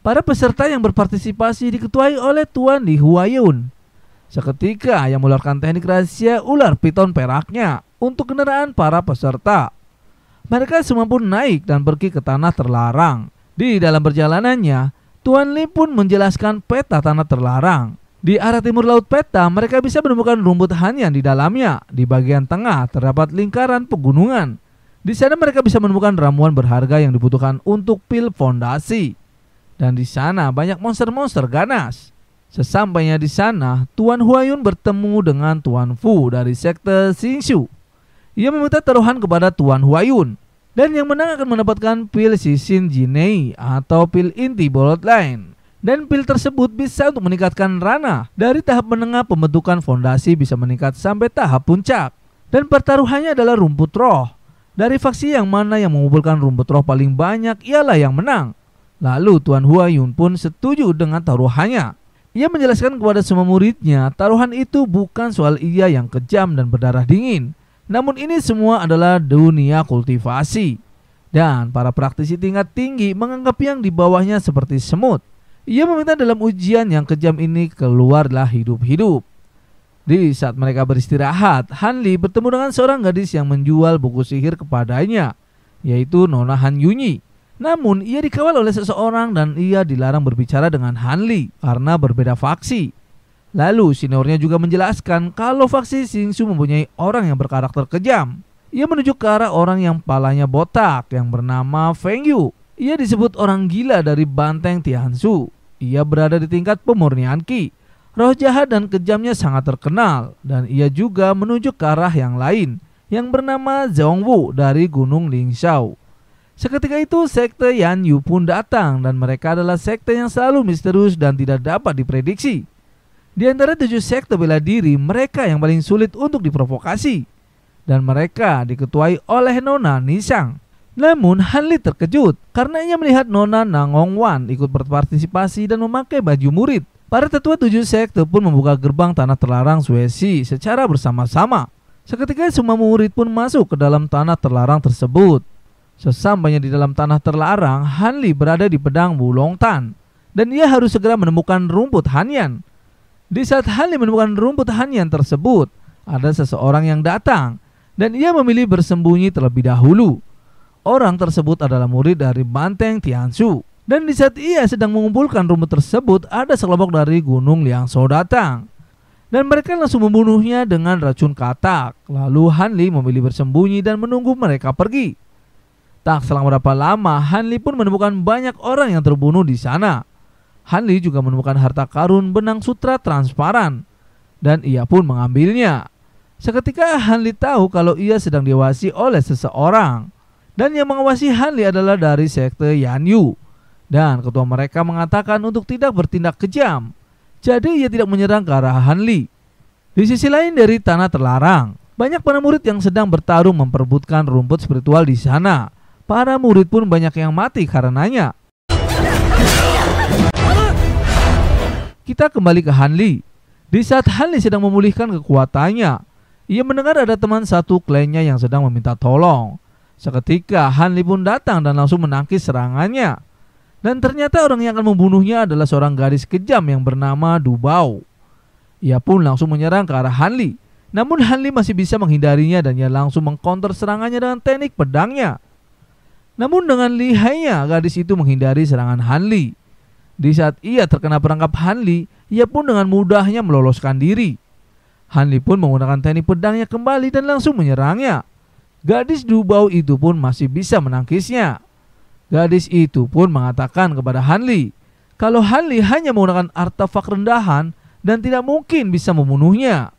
Para peserta yang berpartisipasi diketuai oleh Tuan Li Huayun. Seketika ia mengeluarkan teknik rahasia ular piton peraknya untuk kendaraan para peserta. Mereka semua pun naik dan pergi ke tanah terlarang. Di dalam perjalanannya, Tuan Lim pun menjelaskan peta tanah terlarang. Di arah timur laut peta, mereka bisa menemukan rumput hanyan di dalamnya. Di bagian tengah terdapat lingkaran pegunungan. Di sana mereka bisa menemukan ramuan berharga yang dibutuhkan untuk pil fondasi. Dan di sana banyak monster-monster ganas. Sesampainya di sana, Tuan Huayun bertemu dengan Tuan Fu dari sekte Xingxiu. Ia meminta taruhan kepada Tuan Huayun, dan yang menang akan mendapatkan pil Sisin Jinei atau pil inti bolot lain. Dan pil tersebut bisa untuk meningkatkan rana dari tahap menengah pembentukan fondasi bisa meningkat sampai tahap puncak. Dan pertaruhannya adalah rumput roh. Dari faksi yang mana yang mengumpulkan rumput roh paling banyak ialah yang menang. Lalu Tuan Huayun pun setuju dengan taruhannya. Ia menjelaskan kepada semua muridnya, taruhan itu bukan soal ia yang kejam dan berdarah dingin. Namun ini semua adalah dunia kultivasi. Dan para praktisi tingkat tinggi menganggap yang di bawahnya seperti semut. Ia meminta dalam ujian yang kejam ini keluarlah hidup-hidup. Di saat mereka beristirahat, Hanli bertemu dengan seorang gadis yang menjual buku sihir kepadanya, yaitu Nona Han Yunyi. Namun ia dikawal oleh seseorang dan ia dilarang berbicara dengan Hanli karena berbeda faksi. Lalu seniornya juga menjelaskan kalau faksi Singsu mempunyai orang yang berkarakter kejam. Ia menuju ke arah orang yang palanya botak yang bernama Feng Yu. Ia disebut orang gila dari banteng Tianzu. Ia berada di tingkat pemurnian Ki. Roh jahat dan kejamnya sangat terkenal dan ia juga menuju ke arah yang lain yang bernama Zhongwu dari Gunung Lingshao. Seketika itu sekte Yan Yu pun datang dan mereka adalah sekte yang selalu misterius dan tidak dapat diprediksi. Di antara tujuh sekte bela diri, mereka yang paling sulit untuk diprovokasi. Dan mereka diketuai oleh Nona Nisang. Namun Hanli terkejut karena ia melihat Nona Nangong Wan ikut berpartisipasi dan memakai baju murid. Para tetua tujuh sekte pun membuka gerbang tanah terlarang Suesi secara bersama-sama. Seketika semua murid pun masuk ke dalam tanah terlarang tersebut. Sesampainya di dalam tanah terlarang, Hanli berada di pedang Wulong tan, dan ia harus segera menemukan rumput Hanyan. Di saat Hanli menemukan rumput Hanyan tersebut, ada seseorang yang datang dan ia memilih bersembunyi terlebih dahulu. Orang tersebut adalah murid dari Banteng Tianshu. Dan di saat ia sedang mengumpulkan rumput tersebut, ada sekelompok dari Gunung Liangso datang. Dan mereka langsung membunuhnya dengan racun katak. Lalu Hanli memilih bersembunyi dan menunggu mereka pergi. Tak selang berapa lama, Hanli pun menemukan banyak orang yang terbunuh di sana. Hanli juga menemukan harta karun benang sutra transparan, dan ia pun mengambilnya. Seketika Hanli tahu kalau ia sedang diawasi oleh seseorang, dan yang mengawasi Hanli adalah dari sekte Yan Yu Dan ketua mereka mengatakan untuk tidak bertindak kejam, jadi ia tidak menyerang ke arah Hanli. Di sisi lain dari tanah terlarang, banyak para murid yang sedang bertarung memperbutkan rumput spiritual di sana para murid pun banyak yang mati karenanya. Kita kembali ke Hanli. Di saat Hanli sedang memulihkan kekuatannya, ia mendengar ada teman satu kliennya yang sedang meminta tolong. Seketika Hanli pun datang dan langsung menangkis serangannya. Dan ternyata orang yang akan membunuhnya adalah seorang gadis kejam yang bernama Dubau. Ia pun langsung menyerang ke arah Hanli. Namun Hanli masih bisa menghindarinya dan ia langsung mengkonter serangannya dengan teknik pedangnya. Namun dengan lihainya gadis itu menghindari serangan Hanli. Di saat ia terkena perangkap Hanli, ia pun dengan mudahnya meloloskan diri. Hanli pun menggunakan teknik pedangnya kembali dan langsung menyerangnya. Gadis Dubau itu pun masih bisa menangkisnya. Gadis itu pun mengatakan kepada Hanli, kalau Hanli hanya menggunakan artefak rendahan dan tidak mungkin bisa membunuhnya.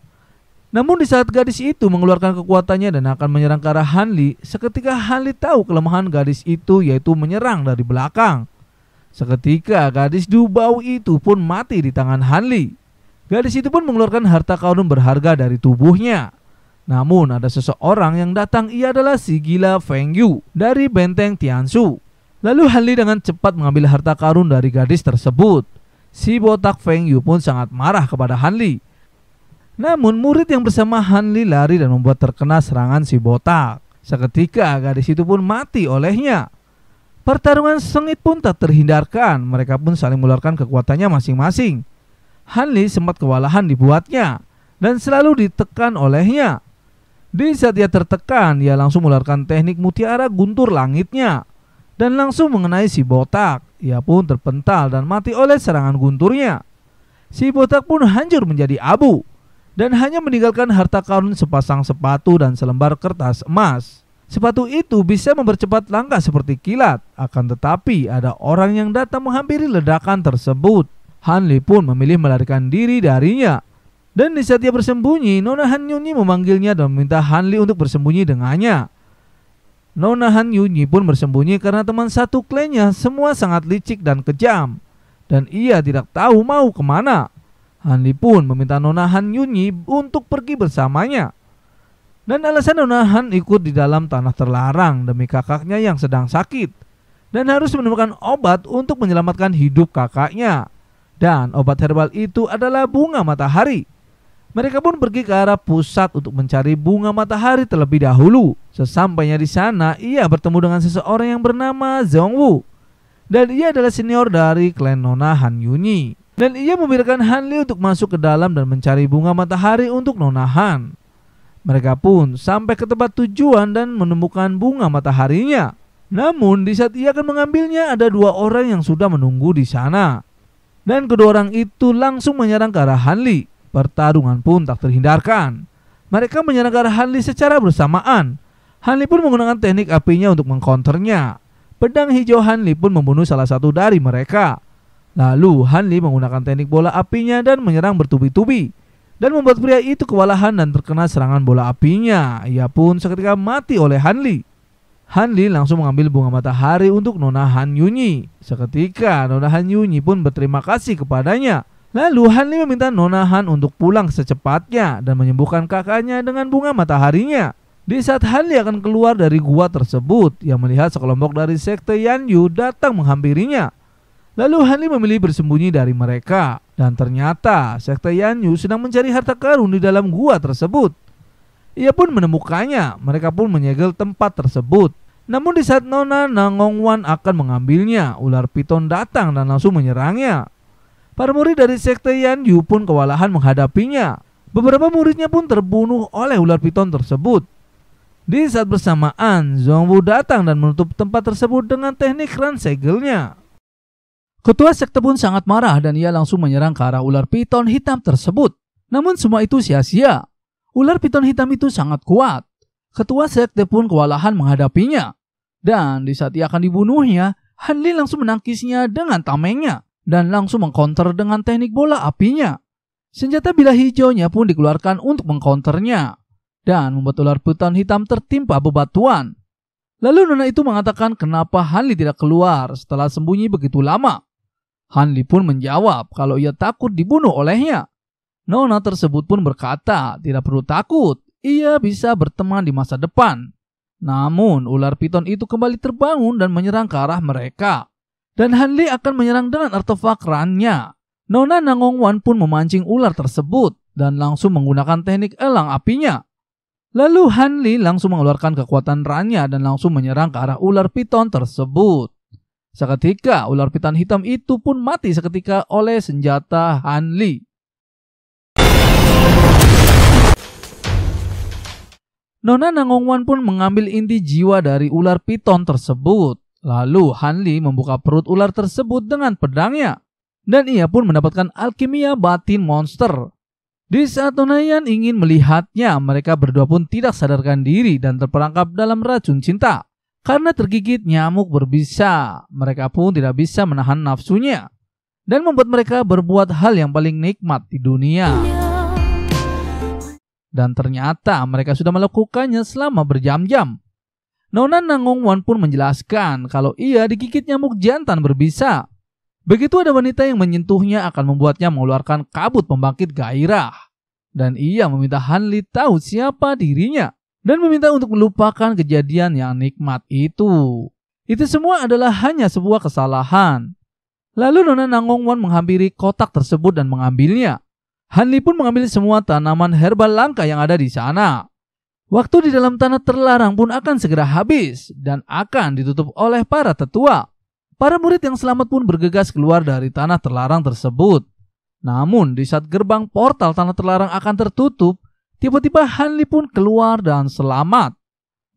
Namun di saat gadis itu mengeluarkan kekuatannya dan akan menyerang ke arah Hanli, seketika Hanli tahu kelemahan gadis itu yaitu menyerang dari belakang. Seketika gadis dubau itu pun mati di tangan Hanli. Gadis itu pun mengeluarkan harta karun berharga dari tubuhnya. Namun ada seseorang yang datang ia adalah si gila Feng Yu dari benteng Tiansu. Lalu Hanli dengan cepat mengambil harta karun dari gadis tersebut. Si botak Feng Yu pun sangat marah kepada Hanli namun murid yang bersama Hanli lari dan membuat terkena serangan si botak. Seketika gadis itu pun mati olehnya. Pertarungan sengit pun tak terhindarkan, mereka pun saling mengeluarkan kekuatannya masing-masing. Hanli sempat kewalahan dibuatnya dan selalu ditekan olehnya. Di saat dia tertekan, dia langsung mengeluarkan teknik mutiara guntur langitnya dan langsung mengenai si botak. Ia pun terpental dan mati oleh serangan gunturnya. Si botak pun hancur menjadi abu dan hanya meninggalkan harta karun sepasang sepatu dan selembar kertas emas. Sepatu itu bisa mempercepat langkah seperti kilat, akan tetapi ada orang yang datang menghampiri ledakan tersebut. Hanli pun memilih melarikan diri darinya. Dan di saat dia bersembunyi, Nona Han Yunyi memanggilnya dan meminta Hanli untuk bersembunyi dengannya. Nona Han Yunyi pun bersembunyi karena teman satu klannya semua sangat licik dan kejam. Dan ia tidak tahu mau kemana. Hanli pun meminta Nona Han Yunyi untuk pergi bersamanya. Dan alasan Nona Han ikut di dalam tanah terlarang demi kakaknya yang sedang sakit dan harus menemukan obat untuk menyelamatkan hidup kakaknya. Dan obat herbal itu adalah bunga matahari. Mereka pun pergi ke arah pusat untuk mencari bunga matahari terlebih dahulu. Sesampainya di sana, ia bertemu dengan seseorang yang bernama Zhongwu. Dan ia adalah senior dari klan Nona Han Yunyi. Dan ia membiarkan Hanli untuk masuk ke dalam dan mencari bunga matahari untuk Nona Han. Mereka pun sampai ke tempat tujuan dan menemukan bunga mataharinya. Namun di saat ia akan mengambilnya ada dua orang yang sudah menunggu di sana. Dan kedua orang itu langsung menyerang ke arah Hanli. Pertarungan pun tak terhindarkan. Mereka menyerang ke arah Hanli secara bersamaan. Hanli pun menggunakan teknik apinya untuk mengkonternya. Pedang hijau Hanli pun membunuh salah satu dari mereka. Lalu Hanli menggunakan teknik bola apinya dan menyerang bertubi-tubi dan membuat pria itu kewalahan dan terkena serangan bola apinya. Ia pun seketika mati oleh Hanli. Hanli langsung mengambil bunga matahari untuk Nona Han Yunyi. Seketika Nona Han Yunyi pun berterima kasih kepadanya. Lalu Hanli meminta Nona Han untuk pulang secepatnya dan menyembuhkan kakaknya dengan bunga mataharinya. Di saat Hanli akan keluar dari gua tersebut, ia melihat sekelompok dari sekte Yan Yu datang menghampirinya. Lalu Hanli memilih bersembunyi dari mereka. Dan ternyata sekte Yanyu sedang mencari harta karun di dalam gua tersebut. Ia pun menemukannya, mereka pun menyegel tempat tersebut. Namun di saat Nona Nangongwan akan mengambilnya, ular piton datang dan langsung menyerangnya. Para murid dari sekte Yanyu pun kewalahan menghadapinya. Beberapa muridnya pun terbunuh oleh ular piton tersebut. Di saat bersamaan, Zhongwu datang dan menutup tempat tersebut dengan teknik ran segelnya. Ketua sekte pun sangat marah dan ia langsung menyerang ke arah ular piton hitam tersebut. Namun semua itu sia-sia. Ular piton hitam itu sangat kuat. Ketua sekte pun kewalahan menghadapinya. Dan di saat ia akan dibunuhnya, Hanli langsung menangkisnya dengan tamengnya dan langsung mengkonter dengan teknik bola apinya. Senjata bila hijaunya pun dikeluarkan untuk mengkonternya dan membuat ular piton hitam tertimpa bebatuan. Lalu Nona itu mengatakan kenapa Hanli tidak keluar setelah sembunyi begitu lama. Hanli pun menjawab kalau ia takut dibunuh olehnya. Nona tersebut pun berkata tidak perlu takut, ia bisa berteman di masa depan. Namun ular piton itu kembali terbangun dan menyerang ke arah mereka. Dan Hanli akan menyerang dengan artefak rannya. Nona Nangongwan pun memancing ular tersebut dan langsung menggunakan teknik elang apinya. Lalu Hanli langsung mengeluarkan kekuatan rannya dan langsung menyerang ke arah ular piton tersebut. Seketika ular piton hitam itu pun mati seketika oleh senjata Han Li. Nona Nangong Wan pun mengambil inti jiwa dari ular piton tersebut. Lalu Han Li membuka perut ular tersebut dengan pedangnya. Dan ia pun mendapatkan alkimia batin monster. Di saat Yan ingin melihatnya, mereka berdua pun tidak sadarkan diri dan terperangkap dalam racun cinta. Karena tergigit nyamuk berbisa, mereka pun tidak bisa menahan nafsunya dan membuat mereka berbuat hal yang paling nikmat di dunia. Dan ternyata mereka sudah melakukannya selama berjam-jam. Nona Wan pun menjelaskan kalau ia digigit nyamuk jantan berbisa. Begitu ada wanita yang menyentuhnya akan membuatnya mengeluarkan kabut pembangkit gairah. Dan ia meminta Hanli tahu siapa dirinya dan meminta untuk melupakan kejadian yang nikmat itu. Itu semua adalah hanya sebuah kesalahan. Lalu Nona Nangongwan menghampiri kotak tersebut dan mengambilnya. Hanli pun mengambil semua tanaman herbal langka yang ada di sana. Waktu di dalam tanah terlarang pun akan segera habis dan akan ditutup oleh para tetua. Para murid yang selamat pun bergegas keluar dari tanah terlarang tersebut. Namun, di saat gerbang portal tanah terlarang akan tertutup, Tiba-tiba Hanli pun keluar dan selamat.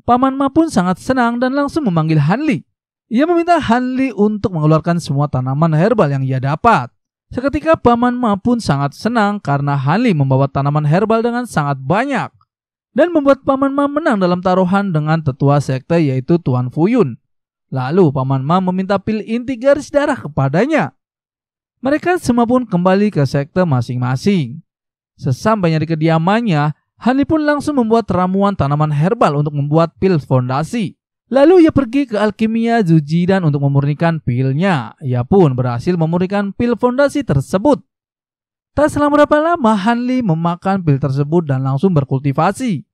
Paman Ma pun sangat senang dan langsung memanggil Hanli. Ia meminta Hanli untuk mengeluarkan semua tanaman herbal yang ia dapat. Seketika Paman Ma pun sangat senang karena Hanli membawa tanaman herbal dengan sangat banyak. Dan membuat Paman Ma menang dalam taruhan dengan tetua sekte yaitu Tuan Fuyun. Lalu Paman Ma meminta pil inti garis darah kepadanya. Mereka semua pun kembali ke sekte masing-masing. Sesampainya di kediamannya, Hani pun langsung membuat ramuan tanaman herbal untuk membuat pil fondasi. Lalu ia pergi ke alkimia Zujidan untuk memurnikan pilnya. Ia pun berhasil memurnikan pil fondasi tersebut. Tak selama berapa lama, Hanli memakan pil tersebut dan langsung berkultivasi.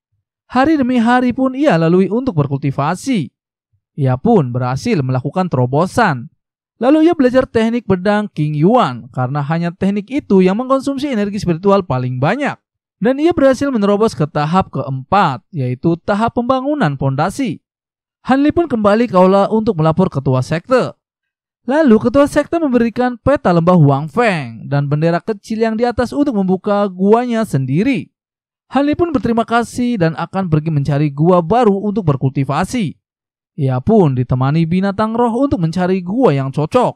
Hari demi hari pun ia lalui untuk berkultivasi. Ia pun berhasil melakukan terobosan. Lalu ia belajar teknik pedang King Yuan karena hanya teknik itu yang mengkonsumsi energi spiritual paling banyak. Dan ia berhasil menerobos ke tahap keempat, yaitu tahap pembangunan pondasi. Li pun kembali ke aula untuk melapor ketua sekte. Lalu ketua sekte memberikan peta lembah Huang Feng dan bendera kecil yang di atas untuk membuka guanya sendiri. Han Li pun berterima kasih dan akan pergi mencari gua baru untuk berkultivasi. Ia pun ditemani binatang roh untuk mencari gua yang cocok.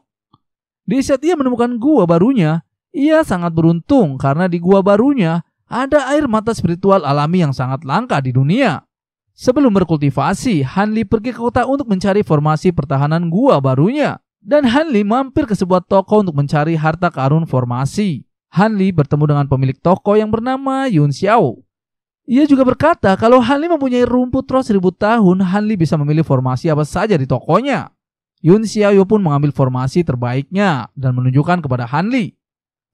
Di saat ia menemukan gua barunya, ia sangat beruntung karena di gua barunya ada air mata spiritual alami yang sangat langka di dunia. Sebelum berkultivasi, Hanli pergi ke kota untuk mencari formasi pertahanan gua barunya. Dan Hanli mampir ke sebuah toko untuk mencari harta karun formasi. Hanli bertemu dengan pemilik toko yang bernama Yun Xiao. Ia juga berkata, kalau Hanli mempunyai rumput roh seribu tahun, Hanli bisa memilih formasi apa saja di tokonya. Yun Xiaoyu pun mengambil formasi terbaiknya dan menunjukkan kepada Hanli.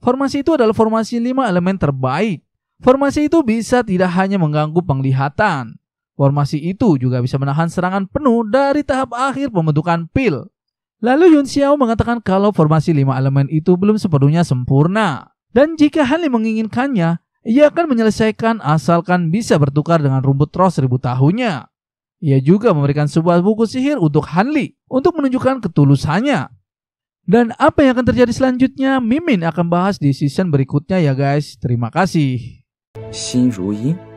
Formasi itu adalah formasi lima elemen terbaik. Formasi itu bisa tidak hanya mengganggu penglihatan. Formasi itu juga bisa menahan serangan penuh dari tahap akhir pembentukan pil. Lalu Yun Xiao mengatakan kalau formasi lima elemen itu belum sepenuhnya sempurna. Dan jika Hanli menginginkannya, ia akan menyelesaikan asalkan bisa bertukar dengan rumput roh seribu tahunnya. Ia juga memberikan sebuah buku sihir untuk Hanli untuk menunjukkan ketulusannya. Dan apa yang akan terjadi selanjutnya, Mimin akan bahas di season berikutnya ya guys. Terima kasih. 心如音。